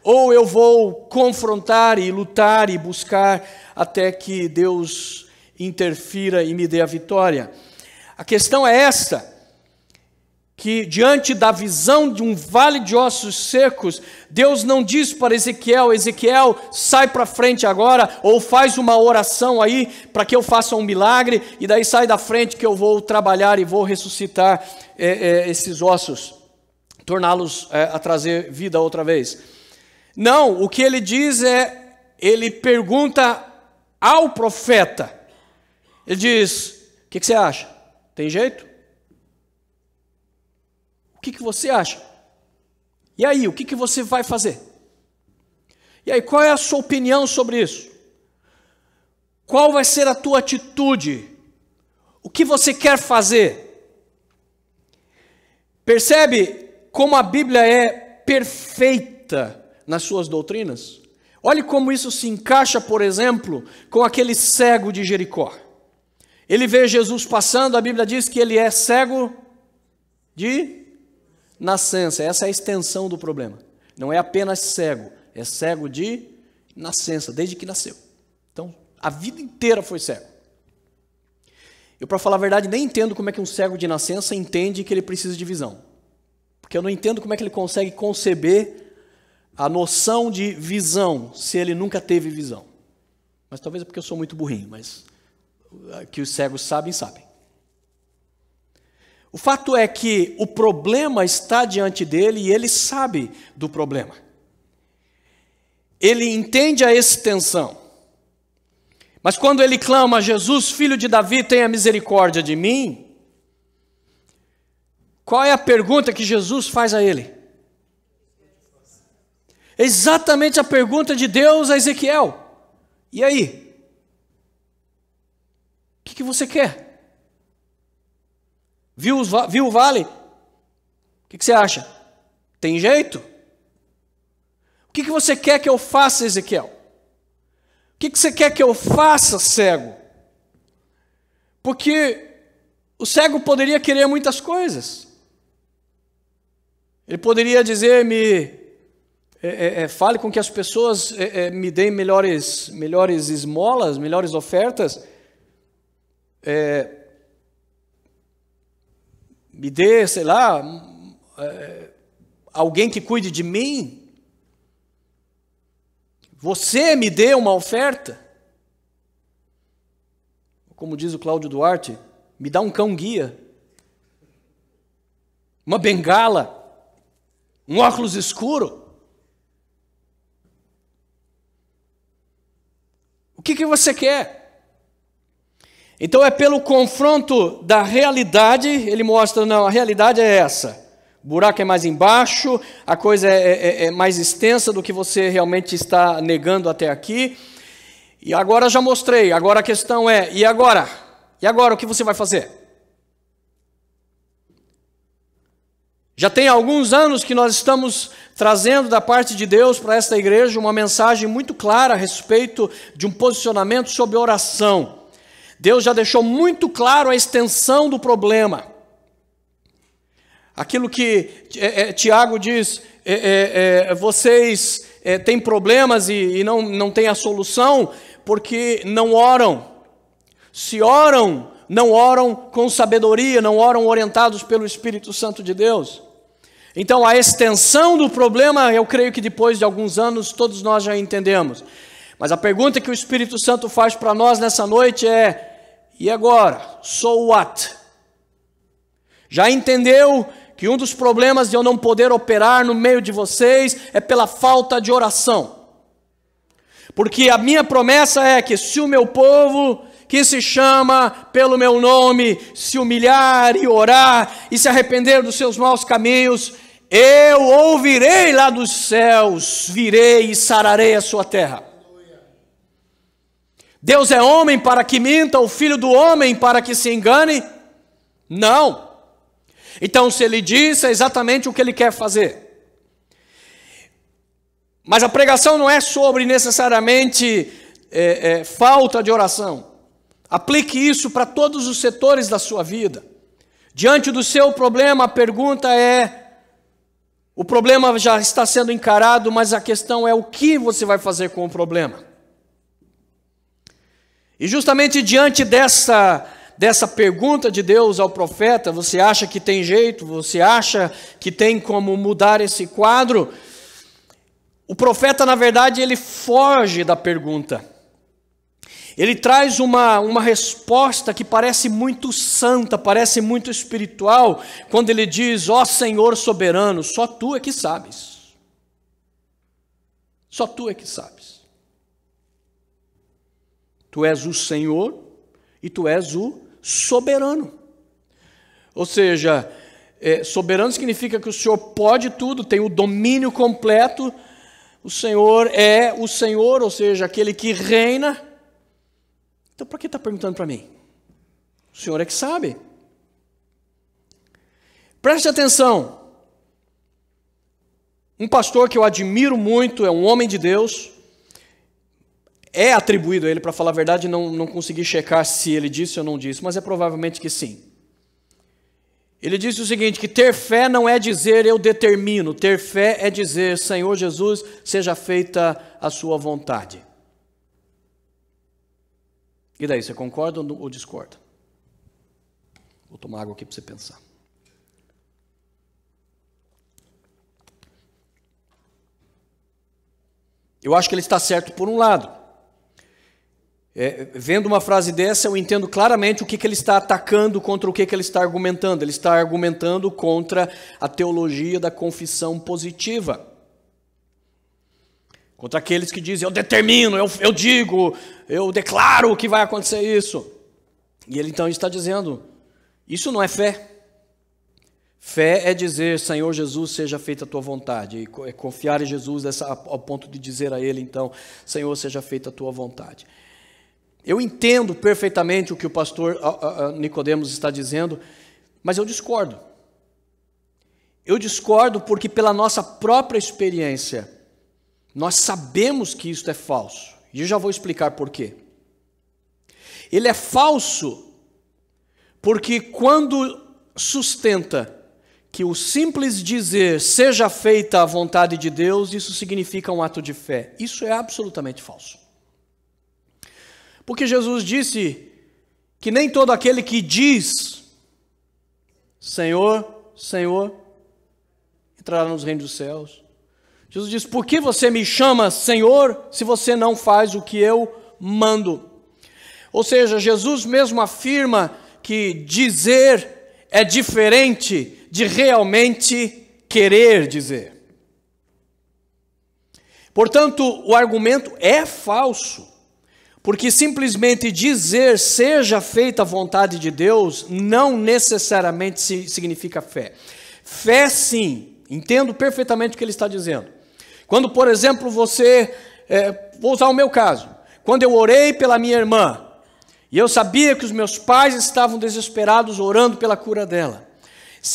ou eu vou confrontar e lutar e buscar até que Deus interfira e me dê a vitória. A questão é esta que diante da visão de um vale de ossos secos, Deus não diz para Ezequiel: Ezequiel, sai para frente agora, ou faz uma oração aí para que eu faça um milagre, e daí sai da frente que eu vou trabalhar e vou ressuscitar é, é, esses ossos, torná-los é, a trazer vida outra vez. Não, o que ele diz é: ele pergunta ao profeta, ele diz: O que, que você acha? Tem jeito? que, que você acha? E aí, o que, que você vai fazer? E aí, qual é a sua opinião sobre isso? Qual vai ser a tua atitude? O que você quer fazer? Percebe como a Bíblia é perfeita nas suas doutrinas? Olhe como isso se encaixa, por exemplo, com aquele cego de Jericó. Ele vê Jesus passando, a Bíblia diz que ele é cego de nascença. Essa é a extensão do problema. Não é apenas cego, é cego de nascença, desde que nasceu. Então, a vida inteira foi cego. Eu, para falar a verdade, nem entendo como é que um cego de nascença entende que ele precisa de visão. Porque eu não entendo como é que ele consegue conceber a noção de visão se ele nunca teve visão. Mas talvez é porque eu sou muito burrinho, mas que os cegos sabem, sabem. O fato é que o problema está diante dele e ele sabe do problema. Ele entende a extensão. Mas quando ele clama, Jesus, filho de Davi, tenha misericórdia de mim, qual é a pergunta que Jesus faz a ele? Exatamente a pergunta de Deus a Ezequiel. E aí? O que, que você quer? Viu, viu o vale? O que, que você acha? Tem jeito? O que, que você quer que eu faça, Ezequiel? O que, que você quer que eu faça, cego? Porque o cego poderia querer muitas coisas. Ele poderia dizer, me é, é, é fale com que as pessoas é, é, me deem melhores, melhores esmolas, melhores ofertas. É, me dê, sei lá, é, alguém que cuide de mim. Você me dê uma oferta. Como diz o Cláudio Duarte, me dá um cão guia, uma bengala, um óculos escuro. O que, que você quer? Então é pelo confronto da realidade, ele mostra, não, a realidade é essa. O buraco é mais embaixo, a coisa é, é, é, é mais extensa do que você realmente está negando até aqui. E agora já mostrei, agora a questão é, e agora? E agora o que você vai fazer? Já tem alguns anos que nós estamos trazendo da parte de Deus para esta igreja uma mensagem muito clara a respeito de um posicionamento sobre oração. Deus já deixou muito claro a extensão do problema. Aquilo que é, é, Tiago diz, é, é, é vocês é, têm problemas e, e não, não têm a solução porque não oram. Se oram, não oram com sabedoria, não oram orientados pelo Espírito Santo de Deus. Então, a extensão do problema, eu creio que depois de alguns anos, todos nós já entendemos. Mas a pergunta que o Espírito Santo faz para nós nessa noite é: e agora? Sou what? Já entendeu que um dos problemas de eu não poder operar no meio de vocês é pela falta de oração? Porque a minha promessa é que se o meu povo que se chama pelo meu nome se humilhar e orar e se arrepender dos seus maus caminhos, eu ouvirei lá dos céus, virei e sararei a sua terra. Deus é homem para que minta, o filho do homem para que se engane? Não. Então, se ele diz, é exatamente o que ele quer fazer. Mas a pregação não é sobre necessariamente é, é, falta de oração. Aplique isso para todos os setores da sua vida. Diante do seu problema, a pergunta é: o problema já está sendo encarado, mas a questão é o que você vai fazer com o problema. E justamente diante dessa dessa pergunta de Deus ao profeta, você acha que tem jeito? Você acha que tem como mudar esse quadro? O profeta, na verdade, ele foge da pergunta. Ele traz uma, uma resposta que parece muito santa, parece muito espiritual, quando ele diz: Ó oh, Senhor soberano, só tu é que sabes. Só tu é que sabes. Tu és o Senhor e tu és o soberano. Ou seja, é, soberano significa que o Senhor pode tudo, tem o domínio completo. O Senhor é o Senhor, ou seja, aquele que reina. Então, para que está perguntando para mim? O Senhor é que sabe. Preste atenção. Um pastor que eu admiro muito, é um homem de Deus, é atribuído a ele, para falar a verdade, não, não consegui checar se ele disse ou não disse, mas é provavelmente que sim. Ele disse o seguinte: que ter fé não é dizer eu determino, ter fé é dizer Senhor Jesus, seja feita a sua vontade. E daí, você concorda ou discorda? Vou tomar água aqui para você pensar. Eu acho que ele está certo por um lado. É, vendo uma frase dessa, eu entendo claramente o que, que ele está atacando contra o que, que ele está argumentando. Ele está argumentando contra a teologia da confissão positiva. Contra aqueles que dizem, eu determino, eu, eu digo, eu declaro que vai acontecer isso. E ele então está dizendo, isso não é fé. Fé é dizer, Senhor Jesus, seja feita a tua vontade. E é confiar em Jesus ao ponto de dizer a ele, então, Senhor, seja feita a tua vontade. Eu entendo perfeitamente o que o pastor Nicodemos está dizendo, mas eu discordo. Eu discordo porque pela nossa própria experiência nós sabemos que isto é falso. E eu já vou explicar por quê. Ele é falso porque quando sustenta que o simples dizer seja feita a vontade de Deus, isso significa um ato de fé. Isso é absolutamente falso. Porque Jesus disse que nem todo aquele que diz Senhor, Senhor, entrará nos reinos dos céus. Jesus disse: Por que você me chama Senhor se você não faz o que eu mando? Ou seja, Jesus mesmo afirma que dizer é diferente de realmente querer dizer. Portanto, o argumento é falso. Porque simplesmente dizer seja feita a vontade de Deus não necessariamente significa fé. Fé, sim, entendo perfeitamente o que ele está dizendo. Quando, por exemplo, você, é, vou usar o meu caso, quando eu orei pela minha irmã, e eu sabia que os meus pais estavam desesperados orando pela cura dela.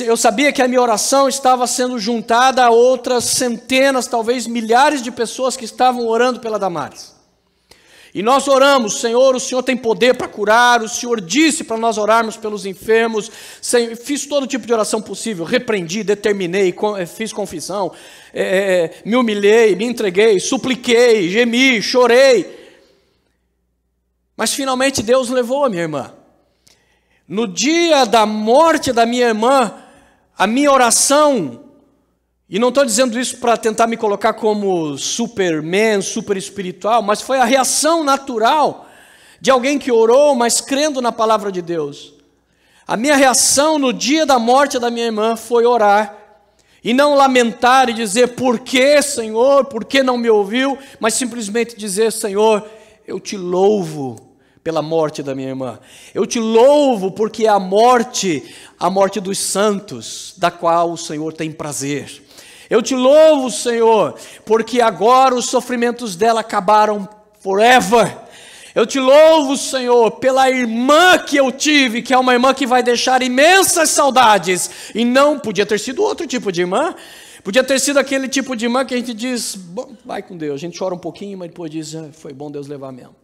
Eu sabia que a minha oração estava sendo juntada a outras centenas, talvez milhares de pessoas que estavam orando pela Damares. E nós oramos, Senhor, o Senhor tem poder para curar, o Senhor disse para nós orarmos pelos enfermos, Senhor, fiz todo tipo de oração possível, repreendi, determinei, eh, fiz confissão, é, me humilhei, me entreguei, supliquei, gemi, chorei. Mas finalmente Deus levou a minha irmã. No dia da morte da minha irmã, a minha oração e não estou dizendo isso para tentar me colocar como superman, super espiritual, mas foi a reação natural de alguém que orou, mas crendo na palavra de Deus. A minha reação no dia da morte da minha irmã foi orar e não lamentar e dizer por que, Senhor, por que não me ouviu, mas simplesmente dizer: Senhor, eu te louvo pela morte da minha irmã. Eu te louvo porque é a morte, a morte dos santos, da qual o Senhor tem prazer. Eu te louvo, Senhor, porque agora os sofrimentos dela acabaram forever. Eu te louvo, Senhor, pela irmã que eu tive, que é uma irmã que vai deixar imensas saudades. E não podia ter sido outro tipo de irmã. Podia ter sido aquele tipo de irmã que a gente diz, vai com Deus. A gente chora um pouquinho, mas depois diz, ah, foi bom Deus levar mesmo.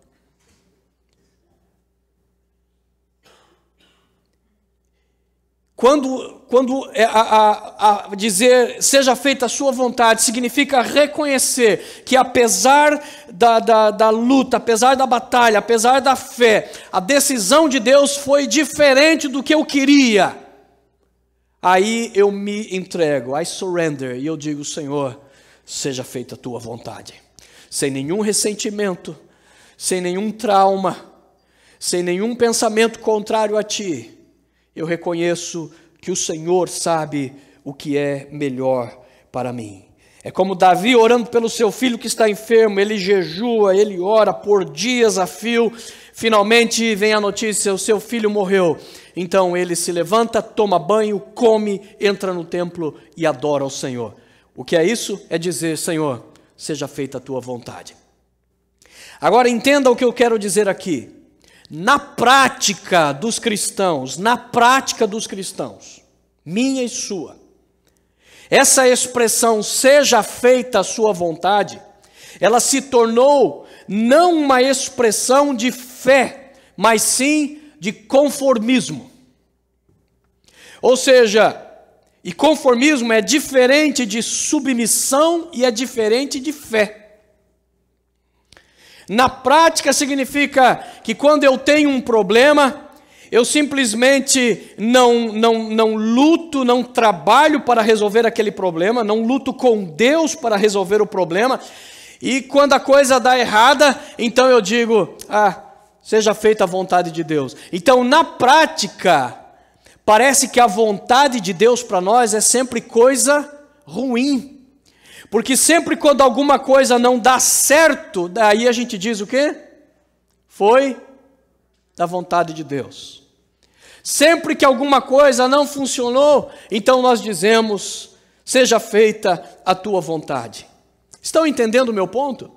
Quando, quando é a, a, a dizer seja feita a sua vontade, significa reconhecer que apesar da, da, da luta, apesar da batalha, apesar da fé, a decisão de Deus foi diferente do que eu queria. Aí eu me entrego, I surrender, e eu digo: Senhor, seja feita a tua vontade. Sem nenhum ressentimento, sem nenhum trauma, sem nenhum pensamento contrário a ti eu reconheço que o Senhor sabe o que é melhor para mim. É como Davi orando pelo seu filho que está enfermo, ele jejua, ele ora por dias a fio. Finalmente vem a notícia: o seu filho morreu. Então ele se levanta, toma banho, come, entra no templo e adora ao Senhor. O que é isso? É dizer: Senhor, seja feita a tua vontade. Agora entenda o que eu quero dizer aqui na prática dos cristãos, na prática dos cristãos, minha e sua. Essa expressão seja feita a sua vontade, ela se tornou não uma expressão de fé, mas sim de conformismo. Ou seja, e conformismo é diferente de submissão e é diferente de fé. Na prática significa que quando eu tenho um problema, eu simplesmente não, não, não luto, não trabalho para resolver aquele problema, não luto com Deus para resolver o problema, e quando a coisa dá errada, então eu digo: ah, seja feita a vontade de Deus. Então, na prática, parece que a vontade de Deus para nós é sempre coisa ruim. Porque sempre quando alguma coisa não dá certo, daí a gente diz o quê? Foi da vontade de Deus. Sempre que alguma coisa não funcionou, então nós dizemos: seja feita a tua vontade. Estão entendendo o meu ponto?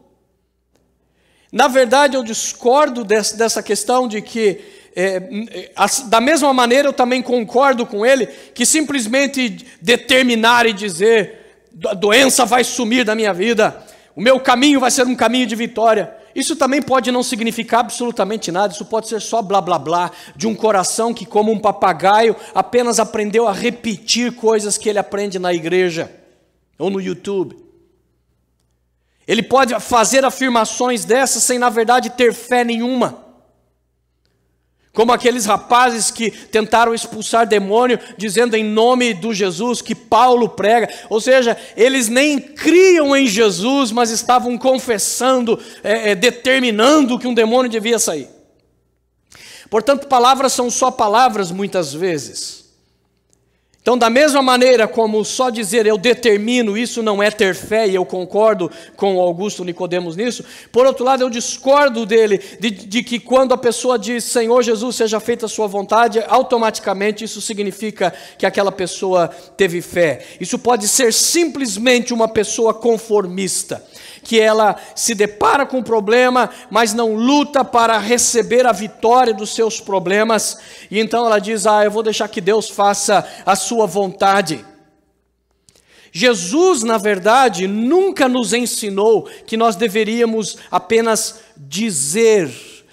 Na verdade, eu discordo dessa questão de que, é, é da mesma maneira, eu também concordo com ele que simplesmente determinar e dizer a doença vai sumir da minha vida, o meu caminho vai ser um caminho de vitória. Isso também pode não significar absolutamente nada, isso pode ser só blá blá blá de um coração que, como um papagaio, apenas aprendeu a repetir coisas que ele aprende na igreja ou no YouTube. Ele pode fazer afirmações dessas sem, na verdade, ter fé nenhuma como aqueles rapazes que tentaram expulsar demônio, dizendo em nome do Jesus que Paulo prega, ou seja, eles nem criam em Jesus, mas estavam confessando, é, é, determinando que um demônio devia sair. Portanto, palavras são só palavras muitas vezes. Então, da mesma maneira como só dizer eu determino, isso não é ter fé, e eu concordo com Augusto Nicodemos nisso, por outro lado, eu discordo dele de, de que quando a pessoa diz Senhor Jesus, seja feita a sua vontade, automaticamente isso significa que aquela pessoa teve fé. Isso pode ser simplesmente uma pessoa conformista que ela se depara com um problema, mas não luta para receber a vitória dos seus problemas, e então ela diz: Ah, eu vou deixar que Deus faça a sua vontade. Jesus, na verdade, nunca nos ensinou que nós deveríamos apenas dizer,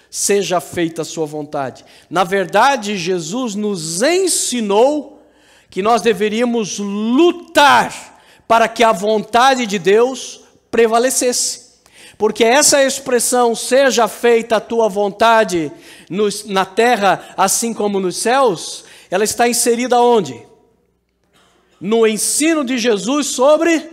seja feita a sua vontade. Na verdade, Jesus nos ensinou que nós deveríamos lutar para que a vontade de Deus prevalecesse. Porque essa expressão, seja feita a tua vontade nos, na terra, assim como nos céus, ela está inserida onde? No ensino de Jesus sobre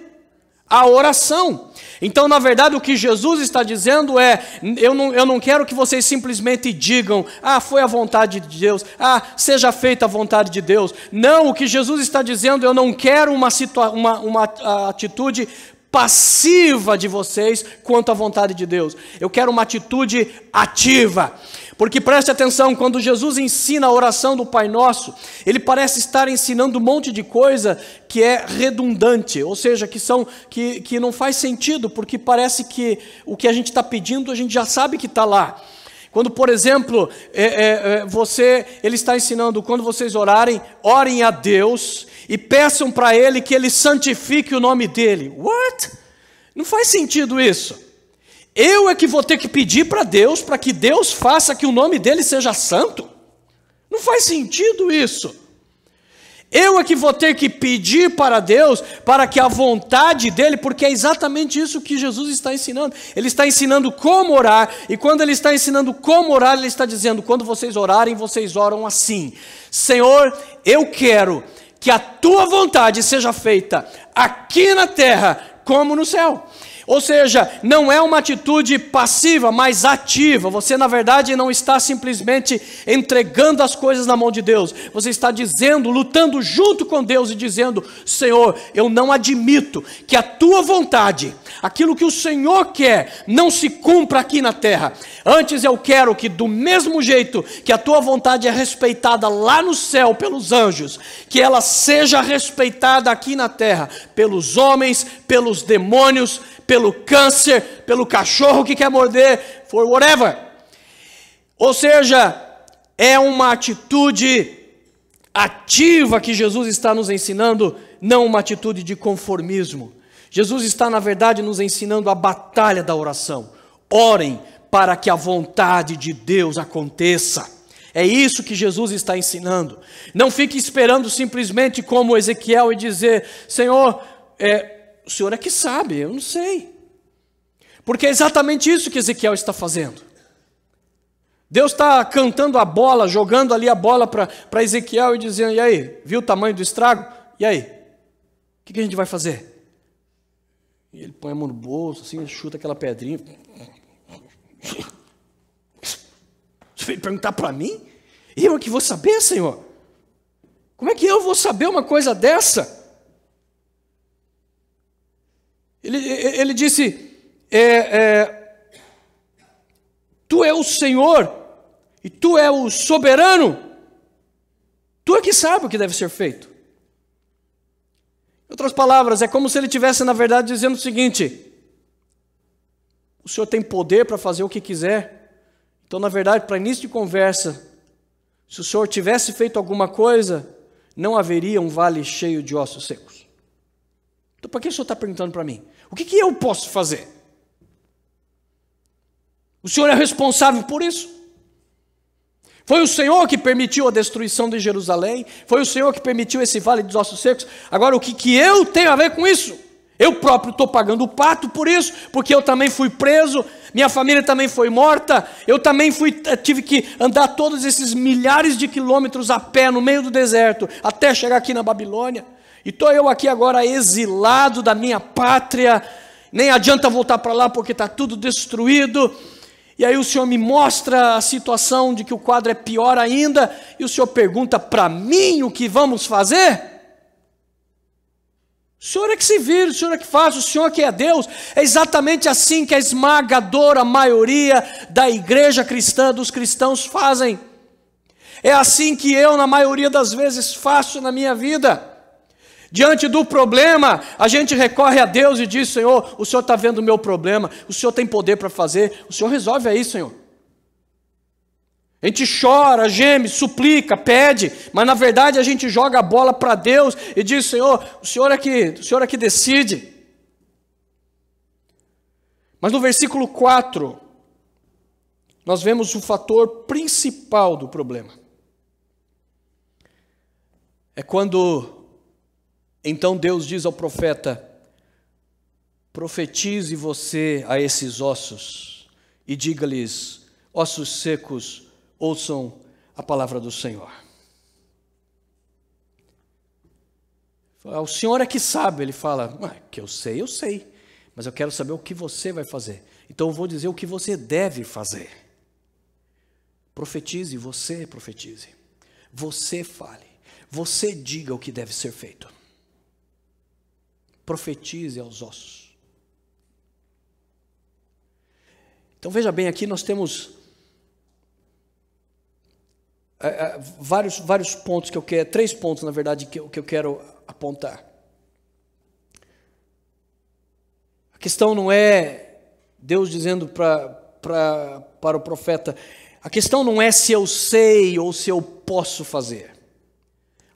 a oração. Então, na verdade, o que Jesus está dizendo é: eu não, eu não quero que vocês simplesmente digam, ah, foi a vontade de Deus, ah, seja feita a vontade de Deus. Não, o que Jesus está dizendo, eu não quero uma, uma, uma atitude passiva de vocês quanto à vontade de Deus. Eu quero uma atitude ativa. Porque preste atenção, quando Jesus ensina a oração do Pai Nosso, ele parece estar ensinando um monte de coisa que é redundante, ou seja, que, são, que, que não faz sentido, porque parece que o que a gente está pedindo a gente já sabe que está lá. Quando, por exemplo, é, é, é, você, ele está ensinando, quando vocês orarem, orem a Deus e peçam para Ele que Ele santifique o nome dele. What? Não faz sentido isso. Eu é que vou ter que pedir para Deus para que Deus faça que o nome dele seja santo? Não faz sentido isso. Eu é que vou ter que pedir para Deus, para que a vontade dele, porque é exatamente isso que Jesus está ensinando. Ele está ensinando como orar, e quando ele está ensinando como orar, ele está dizendo: quando vocês orarem, vocês oram assim. Senhor, eu quero que a tua vontade seja feita aqui na terra como no céu. Ou seja, não é uma atitude passiva, mas ativa. Você, na verdade, não está simplesmente entregando as coisas na mão de Deus. Você está dizendo, lutando junto com Deus e dizendo: Senhor, eu não admito que a tua vontade, aquilo que o Senhor quer, não se cumpra aqui na terra. Antes eu quero que, do mesmo jeito que a tua vontade é respeitada lá no céu pelos anjos, que ela seja respeitada aqui na terra pelos homens, pelos demônios pelo câncer, pelo cachorro que quer morder, for whatever. Ou seja, é uma atitude ativa que Jesus está nos ensinando, não uma atitude de conformismo. Jesus está, na verdade, nos ensinando a batalha da oração. Orem para que a vontade de Deus aconteça. É isso que Jesus está ensinando. Não fique esperando simplesmente como Ezequiel e dizer: Senhor, é, o Senhor é que sabe, eu não sei. Porque é exatamente isso que Ezequiel está fazendo. Deus está cantando a bola, jogando ali a bola para Ezequiel e dizendo: e aí, viu o tamanho do estrago? E aí? O que, que a gente vai fazer? E ele põe a mão no bolso, assim, chuta aquela pedrinha. Você veio perguntar para mim? Eu é que vou saber, Senhor? Como é que eu vou saber uma coisa dessa? Ele, ele disse: é, é, Tu é o Senhor e tu é o soberano. Tu é que sabe o que deve ser feito. Em outras palavras, é como se ele tivesse, na verdade, dizendo o seguinte: O Senhor tem poder para fazer o que quiser. Então, na verdade, para início de conversa, se o Senhor tivesse feito alguma coisa, não haveria um vale cheio de ossos secos. Então, para que o Senhor está perguntando para mim? O que, que eu posso fazer? O Senhor é responsável por isso. Foi o Senhor que permitiu a destruição de Jerusalém, foi o Senhor que permitiu esse vale dos ossos secos. Agora, o que, que eu tenho a ver com isso? Eu próprio estou pagando o pato por isso, porque eu também fui preso, minha família também foi morta, eu também fui, eh, tive que andar todos esses milhares de quilômetros a pé no meio do deserto, até chegar aqui na Babilônia. E estou eu aqui agora exilado da minha pátria, nem adianta voltar para lá porque está tudo destruído. E aí o Senhor me mostra a situação de que o quadro é pior ainda, e o Senhor pergunta para mim o que vamos fazer? O Senhor é que se vira, o Senhor é que faz, o Senhor é que é Deus. É exatamente assim que a esmagadora maioria da igreja cristã, dos cristãos fazem. É assim que eu, na maioria das vezes, faço na minha vida. Diante do problema, a gente recorre a Deus e diz: Senhor, o Senhor está vendo o meu problema, o Senhor tem poder para fazer, o Senhor resolve aí, Senhor. A gente chora, geme, suplica, pede, mas na verdade a gente joga a bola para Deus e diz: Senhor, o Senhor é que, o Senhor é que decide. Mas no versículo 4, nós vemos o fator principal do problema. É quando então Deus diz ao profeta: profetize você a esses ossos e diga-lhes: ossos secos, ouçam a palavra do Senhor. O Senhor é que sabe, ele fala, ah, que eu sei, eu sei, mas eu quero saber o que você vai fazer. Então eu vou dizer o que você deve fazer. Profetize, você profetize. Você fale, você diga o que deve ser feito profetize aos ossos. Então veja bem, aqui nós temos é, é, vários, vários pontos que eu quero, três pontos na verdade que eu, que eu quero apontar. A questão não é Deus dizendo pra, pra, para o profeta, a questão não é se eu sei ou se eu posso fazer.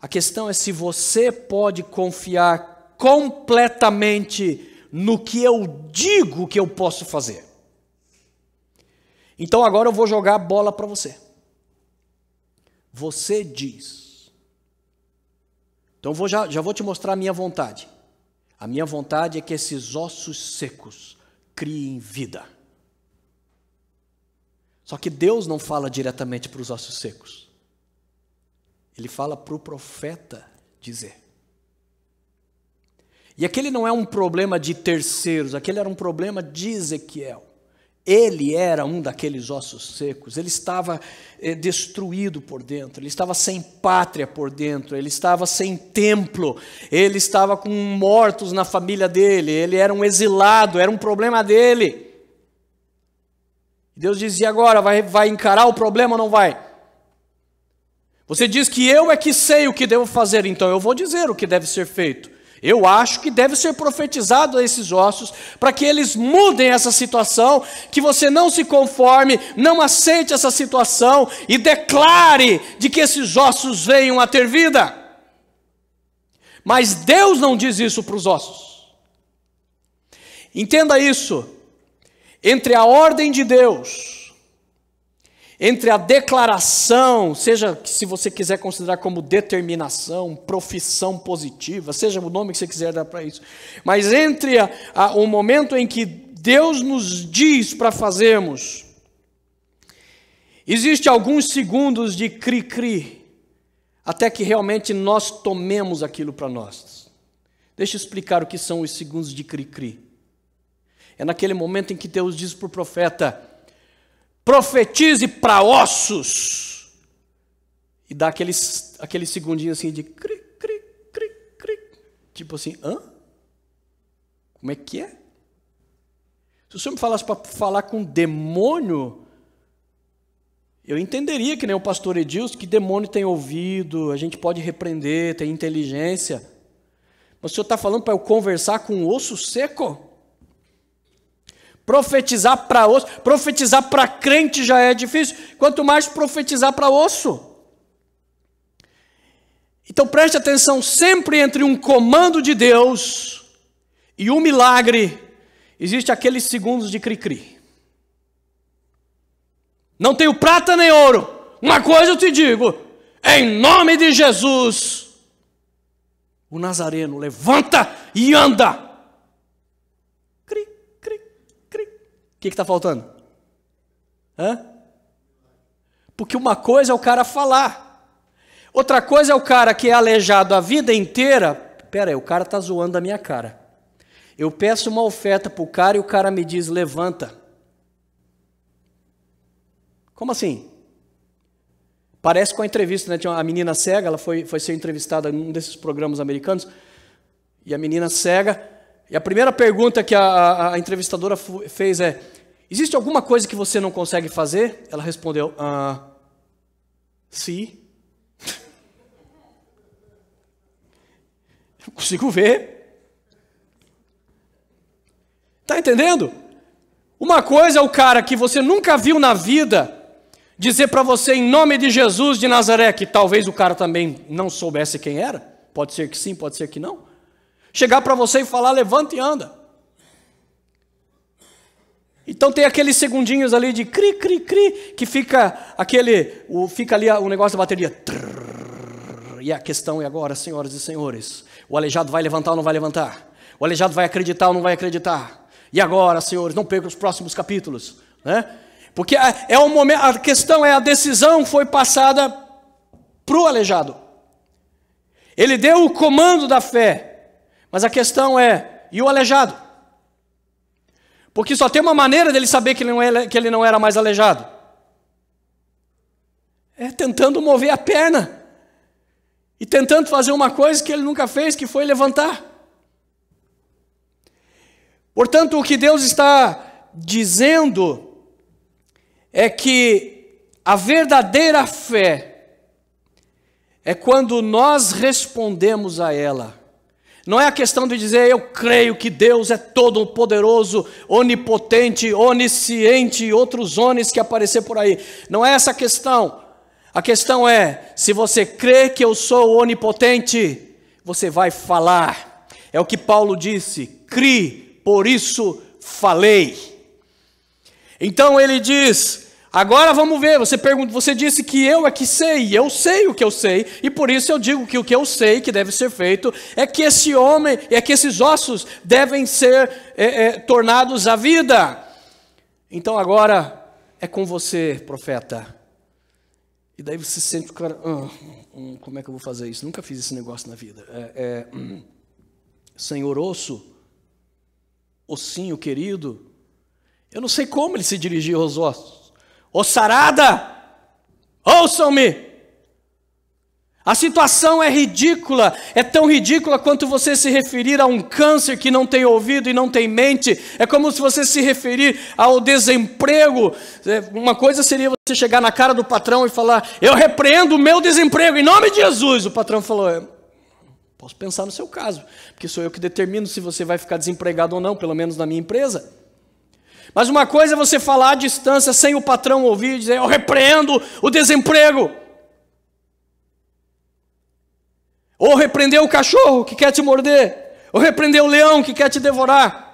A questão é se você pode confiar completamente no que eu digo que eu posso fazer. Então agora eu vou jogar a bola para você. Você diz. Então vou já, já vou te mostrar a minha vontade. A minha vontade é que esses ossos secos criem vida. Só que Deus não fala diretamente para os ossos secos. Ele fala para o profeta dizer. E aquele não é um problema de terceiros, aquele era um problema de Ezequiel. Ele era um daqueles ossos secos, ele estava eh, destruído por dentro, ele estava sem pátria por dentro, ele estava sem templo, ele estava com mortos na família dele, ele era um exilado, era um problema dele. Deus dizia agora: vai, vai encarar o problema ou não vai? Você diz que eu é que sei o que devo fazer, então eu vou dizer o que deve ser feito. Eu acho que deve ser profetizado a esses ossos para que eles mudem essa situação, que você não se conforme, não aceite essa situação e declare de que esses ossos venham a ter vida. Mas Deus não diz isso para os ossos. Entenda isso. Entre a ordem de Deus entre a declaração, seja se você quiser considerar como determinação, profissão positiva, seja o nome que você quiser dar para isso, mas entre a, a, o momento em que Deus nos diz para fazermos, existe alguns segundos de cri-cri, até que realmente nós tomemos aquilo para nós. Deixa eu explicar o que são os segundos de cri-cri. É naquele momento em que Deus diz para o profeta: profetize para ossos. E dá aquele, aquele segundinho assim de cri, cri, cri, cri. Tipo assim, hã? Como é que é? Se o senhor me falasse para falar com um demônio, eu entenderia que nem o pastor Edilson, que demônio tem ouvido, a gente pode repreender, tem inteligência. Mas o senhor está falando para eu conversar com um osso seco? Profetizar para osso, profetizar para crente já é difícil, quanto mais profetizar para osso. Então preste atenção sempre entre um comando de Deus e um milagre, existe aqueles segundos de cri-cri. Não tenho prata nem ouro. Uma coisa eu te digo, em nome de Jesus, o Nazareno levanta e anda. O que está faltando? Hã? Porque uma coisa é o cara falar, outra coisa é o cara que é aleijado a vida inteira. Pera aí, o cara está zoando a minha cara. Eu peço uma oferta para o cara e o cara me diz: levanta. Como assim? Parece com a entrevista, né? Tinha uma, a menina cega, ela foi, foi ser entrevistada em um desses programas americanos, e a menina cega e a primeira pergunta que a, a, entrevistadora fez é: Existe alguma coisa que você não consegue fazer? Ela respondeu: ah, Sim. [laughs] Eu consigo ver. Tá entendendo? Uma coisa é o cara que você nunca viu na vida dizer para você em nome de Jesus de Nazaré, que talvez o cara também não soubesse quem era. Pode ser que sim, pode ser que não chegar para você e falar: levanta e anda. Então tem aqueles segundinhos ali de cri, cri, cri, que fica aquele, o, fica ali o negócio da bateria. e a questão é agora, senhoras e senhores, o aleijado vai levantar ou não vai levantar? O aleijado vai acreditar ou não vai acreditar? E agora, senhores, não percam os próximos capítulos, né? Porque é, é um momento, a questão é a decisão foi passada para o aleijado. Ele deu o comando da fé, mas a questão é: e o aleijado? Porque só tem uma maneira dele saber que ele não, é que ele não era mais aleijado: é tentando mover a perna e tentando fazer uma coisa que ele nunca fez, que foi levantar. Portanto, o que Deus está dizendo é que a verdadeira fé é quando nós respondemos a ela não é a questão de dizer eu creio que Deus é todo poderoso, onipotente, onisciente, outros onis que aparecer por aí. Não é essa a questão. A questão é, se você crê que eu sou onipotente, você vai falar. É o que Paulo disse: "Cri, por isso falei". Então ele diz: Agora vamos ver, você pergunta, você disse que eu é que sei, eu sei o que eu sei, e por isso eu digo que o que eu sei que deve ser feito é que esse homem, é que esses ossos devem ser é, é, tornados à vida. Então agora é com você, profeta. E daí você sente o cara, ah, hum, hum como é que eu vou fazer isso? Nunca fiz esse negócio na vida. É, é, hum. Senhor osso, ossinho querido, eu não sei como ele se dirigiu aos ossos. Ô sarada, ouçam-me. A situação é ridícula, é tão ridícula quanto você se referir a um câncer que não tem ouvido e não tem mente. É como se você se referir ao desemprego. É, uma coisa seria você chegar na cara do patrão e falar: Eu repreendo o meu desemprego em nome de Jesus. O patrão falou: é, Posso pensar no seu caso, porque sou eu que determino se você vai ficar desempregado ou não, pelo menos na minha empresa. Mas uma coisa é você falar à distância sem o patrão ouvir, dizer, eu repreendo o desemprego. Ou repreender o cachorro que quer te morder. Ou repreender o leão que quer te devorar.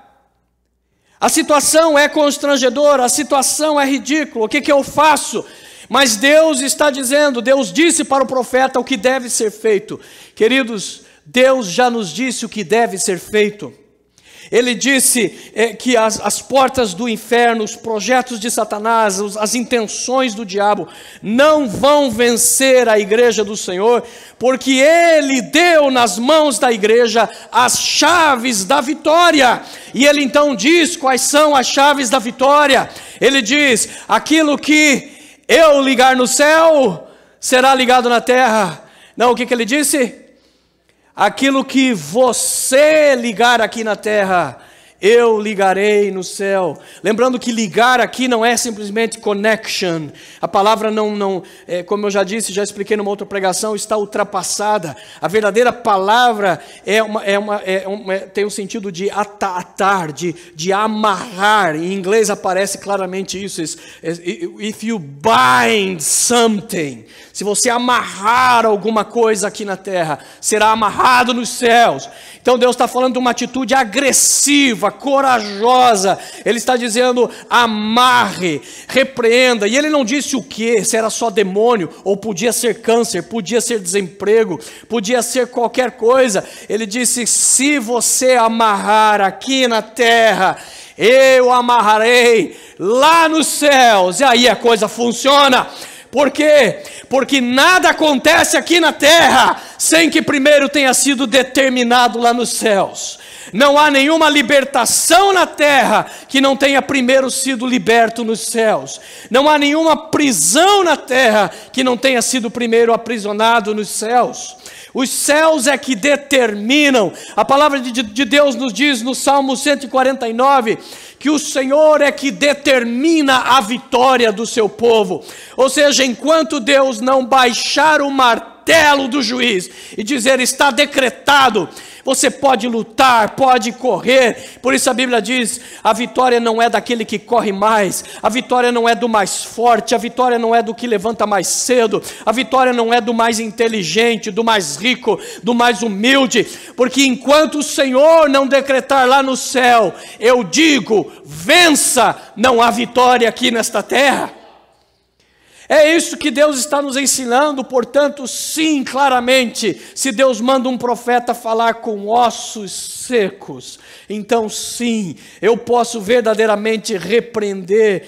A situação é constrangedora, a situação é ridícula, o que, que eu faço? Mas Deus está dizendo, Deus disse para o profeta o que deve ser feito. Queridos, Deus já nos disse o que deve ser feito. Ele disse é, que as, as portas do inferno, os projetos de Satanás, os, as intenções do diabo não vão vencer a igreja do Senhor, porque ele deu nas mãos da igreja as chaves da vitória. E ele então diz quais são as chaves da vitória. Ele diz: aquilo que eu ligar no céu será ligado na terra. Não, o que, que ele disse? Aquilo que você ligar aqui na terra, eu ligarei no céu. Lembrando que ligar aqui não é simplesmente connection. A palavra não, não é, como eu já disse, já expliquei numa outra pregação, está ultrapassada. A verdadeira palavra é uma, é uma, é uma é, tem um sentido de atar, de, de amarrar. Em inglês aparece claramente isso. If you bind something, se você amarrar alguma coisa aqui na terra, será amarrado nos céus. Então Deus está falando de uma atitude agressiva, corajosa. Ele está dizendo: amarre, repreenda. E ele não disse o que, se era só demônio, ou podia ser câncer, podia ser desemprego, podia ser qualquer coisa. Ele disse: se você amarrar aqui na terra, eu amarrarei lá nos céus. E aí a coisa funciona. Por quê? Porque nada acontece aqui na terra sem que primeiro tenha sido determinado lá nos céus. Não há nenhuma libertação na terra que não tenha primeiro sido liberto nos céus. Não há nenhuma prisão na terra que não tenha sido primeiro aprisionado nos céus. Os céus é que determinam. A palavra de, Deus nos diz no Salmo 149 que o Senhor é que determina a vitória do seu povo. Ou seja, enquanto Deus não baixar o martelo do juiz e dizer está decretado, você pode lutar, pode correr. Por isso a Bíblia diz: a vitória não é daquele que corre mais, a vitória não é do mais forte, a vitória não é do que levanta mais cedo, a vitória não é do mais inteligente, do mais rico, do mais humilde, porque enquanto o Senhor não decretar lá no céu, eu digo: vença, não há vitória aqui nesta terra. É isso que Deus está nos ensinando, portanto, sim, claramente, se Deus manda um profeta falar com ossos secos, então sim, eu posso verdadeiramente repreender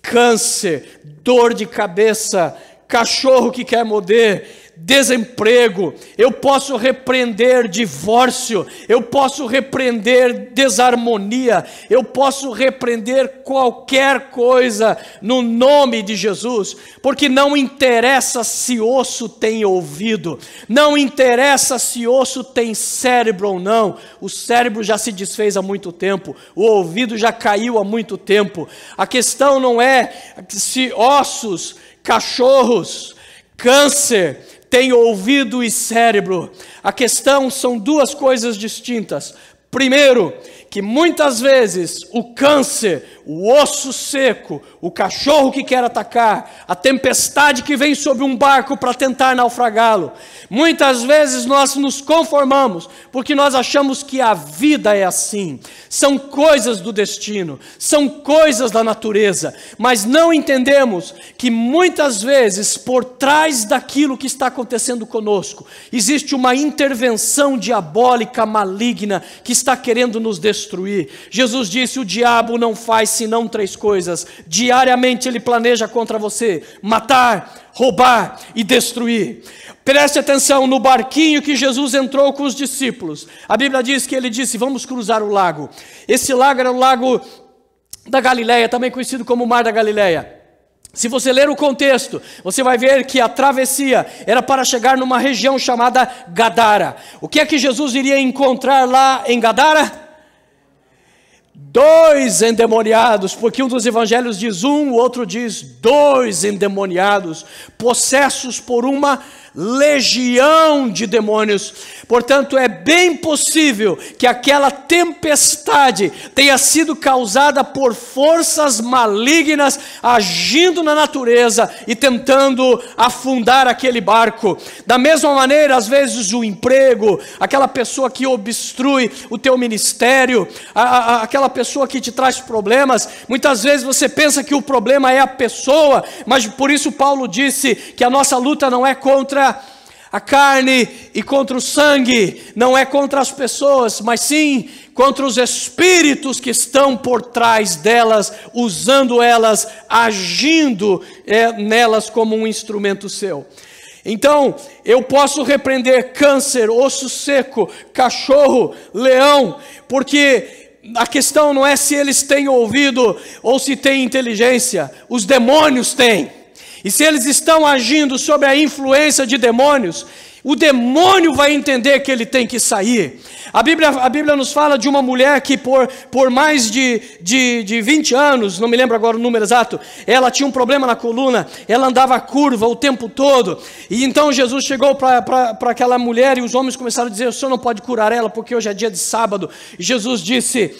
câncer, dor de cabeça, cachorro que quer morder, desemprego, eu posso repreender divórcio, eu posso repreender desarmonia, eu posso repreender qualquer coisa no nome de Jesus, porque não interessa se osso tem ouvido, não interessa se osso tem cérebro ou não, o cérebro já se desfez há muito tempo, o ouvido já caiu há muito tempo. A questão não é se ossos, cachorros, câncer, tem ouvido e cérebro. A questão são duas coisas distintas. Primeiro, que muitas vezes o câncer, o osso seco, o cachorro que quer atacar, a tempestade que vem sobre um barco para tentar naufragá-lo, muitas vezes nós nos conformamos porque nós achamos que a vida é assim, são coisas do destino, são coisas da natureza, mas não entendemos que muitas vezes por trás daquilo que está acontecendo conosco existe uma intervenção diabólica maligna que está querendo nos destruir destruir. Jesus disse: O diabo não faz senão três coisas. Diariamente ele planeja contra você: matar, roubar e destruir. Preste atenção no barquinho que Jesus entrou com os discípulos. A Bíblia diz que ele disse: Vamos cruzar o lago. Esse lago era o lago da Galileia, também conhecido como Mar da Galileia. Se você ler o contexto, você vai ver que a travessia era para chegar numa região chamada Gadara. O que é que Jesus iria encontrar lá em Gadara? dois endemoniados, porque um dos evangelhos diz um, o outro diz dois endemoniados, possessos por uma legião de demônios. Portanto, é bem possível que aquela tempestade tenha sido causada por forças malignas agindo na natureza e tentando afundar aquele barco. Da mesma maneira, às vezes o emprego, aquela pessoa que obstrui o teu ministério, a, a, aquela pessoa que te traz problemas, muitas vezes você pensa que o problema é a pessoa, mas por isso Paulo disse que a nossa luta não é contra contra a carne e contra o sangue, não é contra as pessoas, mas sim contra os espíritos que estão por trás delas, usando elas, agindo é, nelas como um instrumento seu. Então, eu posso repreender câncer, osso seco, cachorro, leão, porque a questão não é se eles têm ouvido ou se têm inteligência, os demônios têm. E se eles estão agindo sob a influência de demônios, o demônio vai entender que ele tem que sair. A Bíblia, a Bíblia nos fala de uma mulher que, por, por mais de, de, de 20 anos, não me lembro agora o número exato, ela tinha um problema na coluna, ela andava curva o tempo todo. E então Jesus chegou para aquela mulher e os homens começaram a dizer: O senhor não pode curar ela, porque hoje é dia de sábado. E Jesus disse: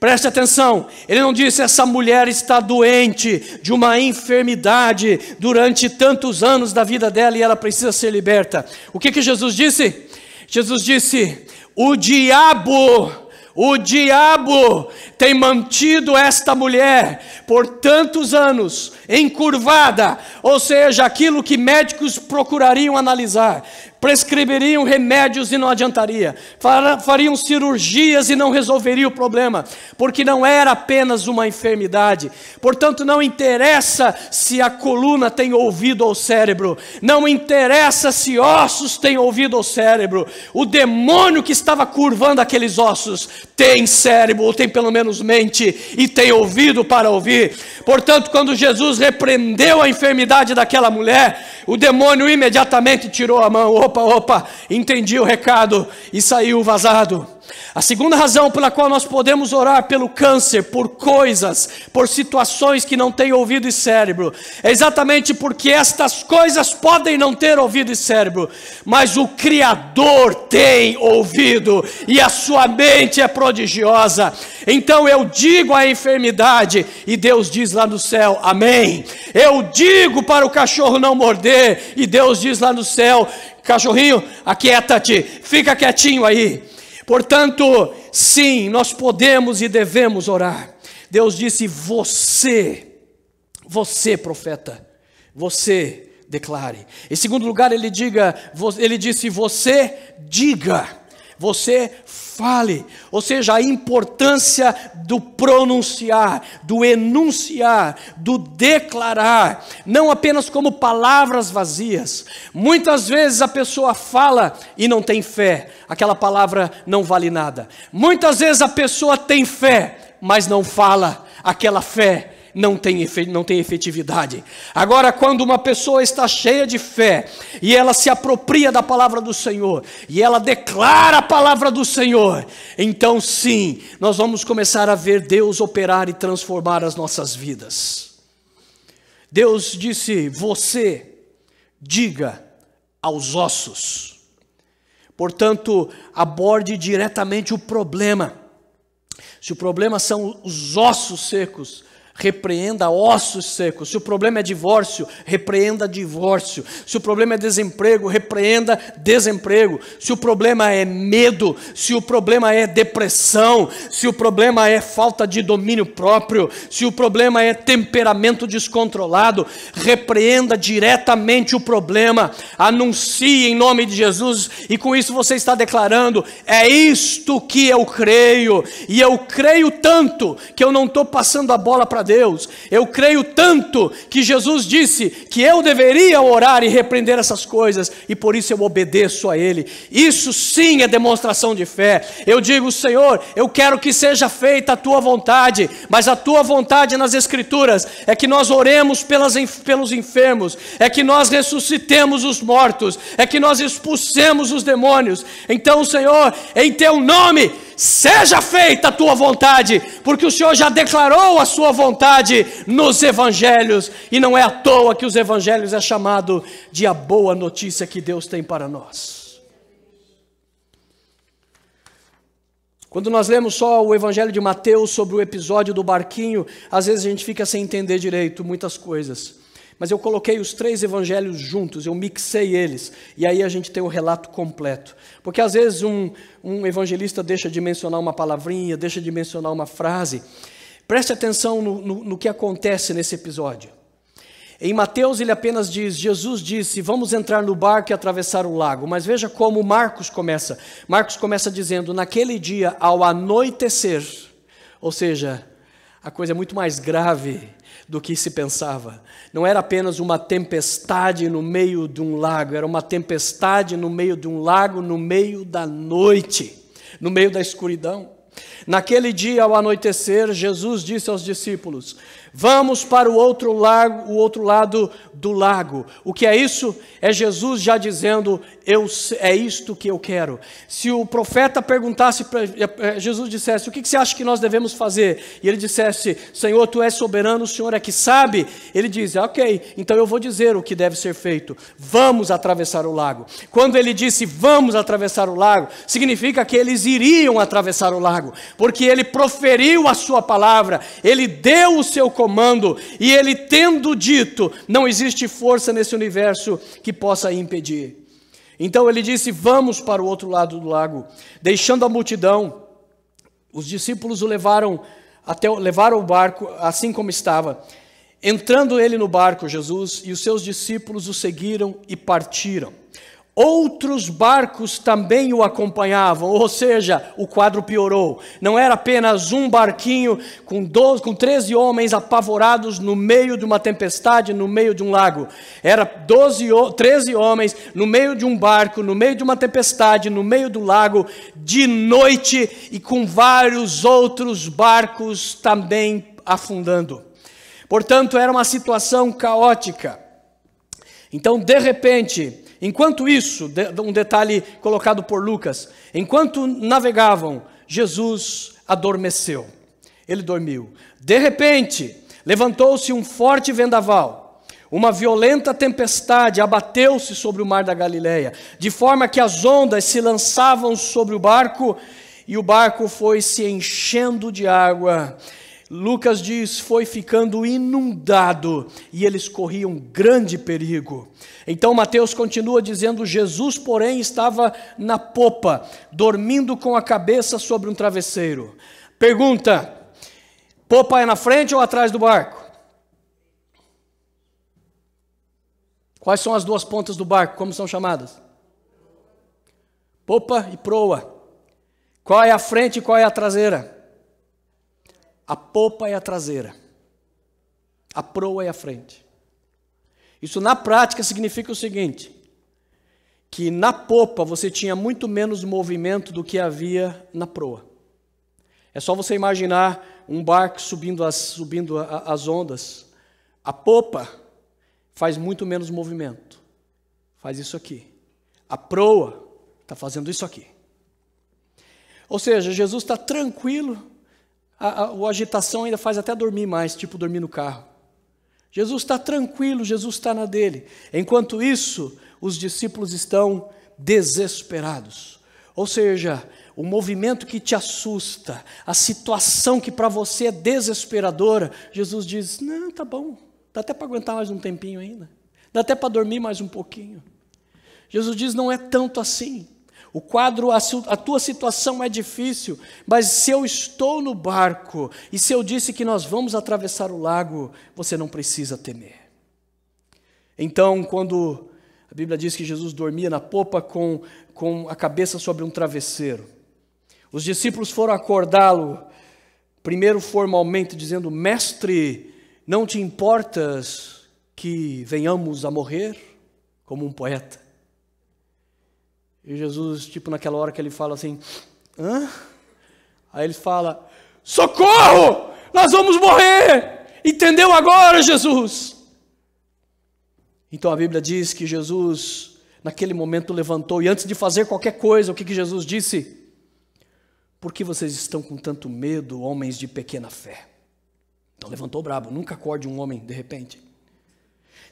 Preste atenção, ele não disse essa mulher está doente de uma enfermidade durante tantos anos da vida dela e ela precisa ser liberta. O que, que Jesus disse? Jesus disse: o diabo, o diabo tem mantido esta mulher por tantos anos encurvada, ou seja, aquilo que médicos procurariam analisar, prescreveriam remédios e não adiantaria, fariam cirurgias e não resolveria o problema, porque não era apenas uma enfermidade. Portanto, não interessa se a coluna tem ouvido ao cérebro, não interessa se ossos têm ouvido ao cérebro, o demônio que estava curvando aqueles ossos tem cérebro, ou tem pelo menos mente, e tem ouvido para ouvir. Portanto, quando Jesus repreendeu a enfermidade daquela mulher, o demônio imediatamente tirou a mão opa, opa, entendi o recado e saiu vazado. A segunda razão pela qual nós podemos orar pelo câncer, por coisas, por situações que não têm ouvido e cérebro, é exatamente porque estas coisas podem não ter ouvido e cérebro, mas o Criador tem ouvido e a sua mente é prodigiosa. Então eu digo à enfermidade, e Deus diz lá no céu, Amém. Eu digo para o cachorro não morder, e Deus diz lá no céu, cachorrinho, aquieta-te, fica quietinho aí. Portanto, sim, nós podemos e devemos orar. Deus disse: Você, você, profeta, você declare. Em segundo lugar, ele, diga, ele disse: Você diga você fale. Ou seja, a importância do pronunciar, do enunciar, do declarar, não apenas como palavras vazias. Muitas vezes a pessoa fala e não tem fé, aquela palavra não vale nada. Muitas vezes a pessoa tem fé, mas não fala, aquela fé não tem, não tem efetividade. Agora, quando uma pessoa está cheia de fé e ela se apropria da palavra do Senhor e ela declara a palavra do Senhor, então sim, nós vamos começar a ver Deus operar e transformar as nossas vidas. Deus disse: Você diga aos ossos. Portanto, aborde diretamente o problema. Se o problema são os ossos secos, repreenda ossos secos. Se o problema é divórcio, repreenda divórcio. Se o problema é desemprego, repreenda desemprego. Se o problema é medo, se o problema é depressão, se o problema é falta de domínio próprio, se o problema é temperamento descontrolado, repreenda diretamente o problema. Anuncie em nome de Jesus e com isso você está declarando: é isto que eu creio. E eu creio tanto que eu não estou passando a bola para Deus. Eu creio tanto que Jesus disse que eu deveria orar e repreender essas coisas, e por isso eu obedeço a Ele. Isso sim é demonstração de fé. Eu digo, Senhor, eu quero que seja feita a tua vontade, mas a tua vontade nas Escrituras é que nós oremos pelas, pelos enfermos, é que nós ressuscitemos os mortos, é que nós expulsemos os demônios. Então, Senhor, em teu nome, seja feita a tua vontade, porque o Senhor já declarou a sua vontade nos evangelhos, e não é à toa que os evangelhos é chamado de a boa notícia que Deus tem para nós. Quando nós lemos só o evangelho de Mateus sobre o episódio do barquinho, às vezes a gente fica sem entender direito muitas coisas. Mas eu coloquei os três evangelhos juntos, eu mixei eles, e aí a gente tem o relato completo. Porque às vezes um, um evangelista deixa de mencionar uma palavrinha, deixa de mencionar uma frase. Preste atenção no, no, no que acontece nesse episódio. Em Mateus ele apenas diz: Jesus disse, vamos entrar no barco e atravessar o lago. Mas veja como Marcos começa. Marcos começa dizendo: naquele dia, ao anoitecer, ou seja, a coisa é muito mais grave do que se pensava não era apenas uma tempestade no meio de um lago, era uma tempestade no meio de um lago, no meio da noite, no meio da escuridão. Naquele dia, ao anoitecer, Jesus disse aos discípulos: Vamos para o outro, lago, o outro lado do lago. O que é isso? É Jesus já dizendo: eu, é isto que eu quero. Se o profeta perguntasse, eh, eh, Jesus dissesse: o que você acha que nós devemos fazer? E ele dissesse: Senhor, tu és soberano, o Senhor é que sabe. Ele diz: ok, então eu vou dizer o que deve ser feito. Vamos atravessar o lago. Quando ele disse: vamos atravessar o lago, significa que eles iriam atravessar o lago, porque ele proferiu a sua palavra, ele deu o seu comando e ele tendo dito: não existe existe força nesse universo que possa impedir. Então ele disse: Vamos para o outro lado do lago. Deixando a multidão, os discípulos o levaram até levaram o barco assim como estava. Entrando ele no barco, Jesus e os seus discípulos o seguiram e partiram. Outros barcos também o acompanhavam, ou seja, o quadro piorou. Não era apenas um barquinho com, 12, com 13 homens apavorados no meio de uma tempestade, no meio de um lago. Era 12, 13 homens no meio de um barco, no meio de uma tempestade, no meio do lago, de noite e com vários outros barcos também afundando. Portanto, era uma situação caótica. Então, de repente Enquanto isso, um detalhe colocado por Lucas, enquanto navegavam, Jesus adormeceu. Ele dormiu. De repente, levantou-se um forte vendaval. Uma violenta tempestade abateu-se sobre o mar da Galileia, de forma que as ondas se lançavam sobre o barco e o barco foi se enchendo de água. Lucas diz: foi ficando inundado e eles corriam grande perigo. Então Mateus continua dizendo: Jesus, porém, estava na popa, dormindo com a cabeça sobre um travesseiro. Pergunta: popa é na frente ou atrás do barco? Quais são as duas pontas do barco? Como são chamadas? Popa e proa. Qual é a frente e qual é a traseira? A popa é a traseira. A proa é a frente. Isso na prática significa o seguinte: que na popa você tinha muito menos movimento do que havia na proa. É só você imaginar um barco subindo as, subindo a, as ondas. A popa faz muito menos movimento. Faz isso aqui. A proa está fazendo isso aqui. Ou seja, Jesus está tranquilo a, a, a agitação ainda faz até dormir mais, tipo dormir no carro. Jesus está tranquilo, Jesus está na dele. Enquanto isso, os discípulos estão desesperados. Ou seja, o movimento que te assusta, a situação que para você é desesperadora, Jesus diz: Não, tá bom, dá até para aguentar mais um tempinho ainda, dá até para dormir mais um pouquinho. Jesus diz: Não é tanto assim. O quadro, a, a tua situação é difícil, mas se eu estou no barco e se eu disse que nós vamos atravessar o lago, você não precisa temer. Então, quando a Bíblia diz que Jesus dormia na popa com, com a cabeça sobre um travesseiro, os discípulos foram acordá-lo, primeiro formalmente, dizendo: Mestre, não te importas que venhamos a morrer? Como um poeta. E Jesus, tipo, naquela hora que ele fala assim: hã? Aí ele fala: socorro! Nós vamos morrer! Entendeu agora, Jesus? Então a Bíblia diz que Jesus, naquele momento, levantou e antes de fazer qualquer coisa, o que, que Jesus disse? Por que vocês estão com tanto medo, homens de pequena fé? Então levantou brabo, nunca acorde um homem de repente.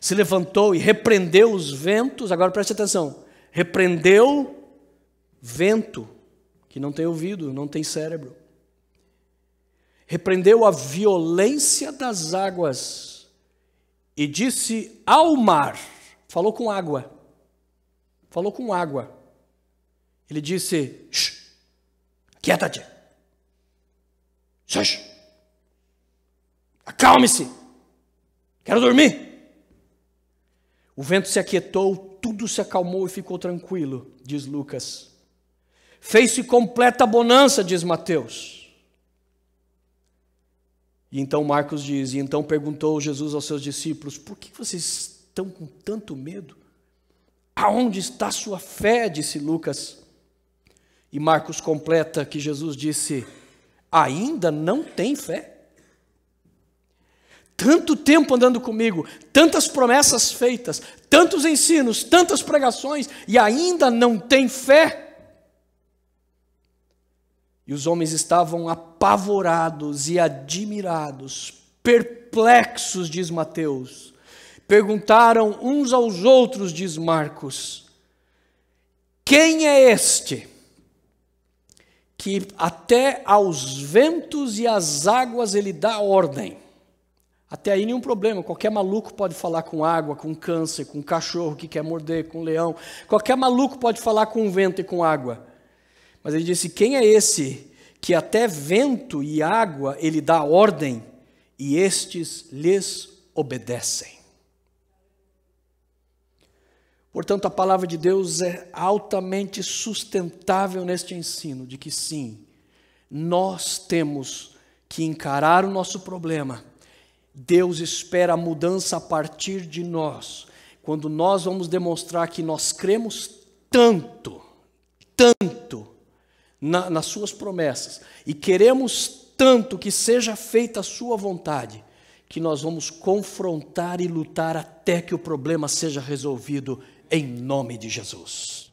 Se levantou e repreendeu os ventos, agora preste atenção repreendeu vento, que não tem ouvido, não tem cérebro. Repreendeu a violência das águas e disse ao mar: falou com água, falou com água. Ele disse: quieta-te, acalme-se, quero dormir. O vento se aquietou, tudo se acalmou e ficou tranquilo, diz Lucas. Fez-se completa bonança, diz Mateus. E então Marcos diz: E então perguntou Jesus aos seus discípulos: Por que vocês estão com tanto medo? Aonde está sua fé? disse Lucas. E Marcos completa que Jesus disse: Ainda não tem fé? tanto tempo andando comigo, tantas promessas feitas, tantos ensinos, tantas pregações, e ainda não tem fé? E os homens estavam apavorados e admirados, perplexos, diz Mateus. Perguntaram uns aos outros, diz Marcos: Quem é este que até aos ventos e às águas ele dá ordem? Até aí nenhum problema, qualquer maluco pode falar com água, com câncer, com cachorro que quer morder, com leão, qualquer maluco pode falar com vento e com água. Mas ele disse: quem é esse que até vento e água ele dá ordem e estes lhes obedecem? Portanto, a palavra de Deus é altamente sustentável neste ensino de que sim, nós temos que encarar o nosso problema Deus espera a mudança a partir de nós, quando nós vamos demonstrar que nós cremos tanto, tanto na, nas Suas promessas e queremos tanto que seja feita a Sua vontade, que nós vamos confrontar e lutar até que o problema seja resolvido em nome de Jesus.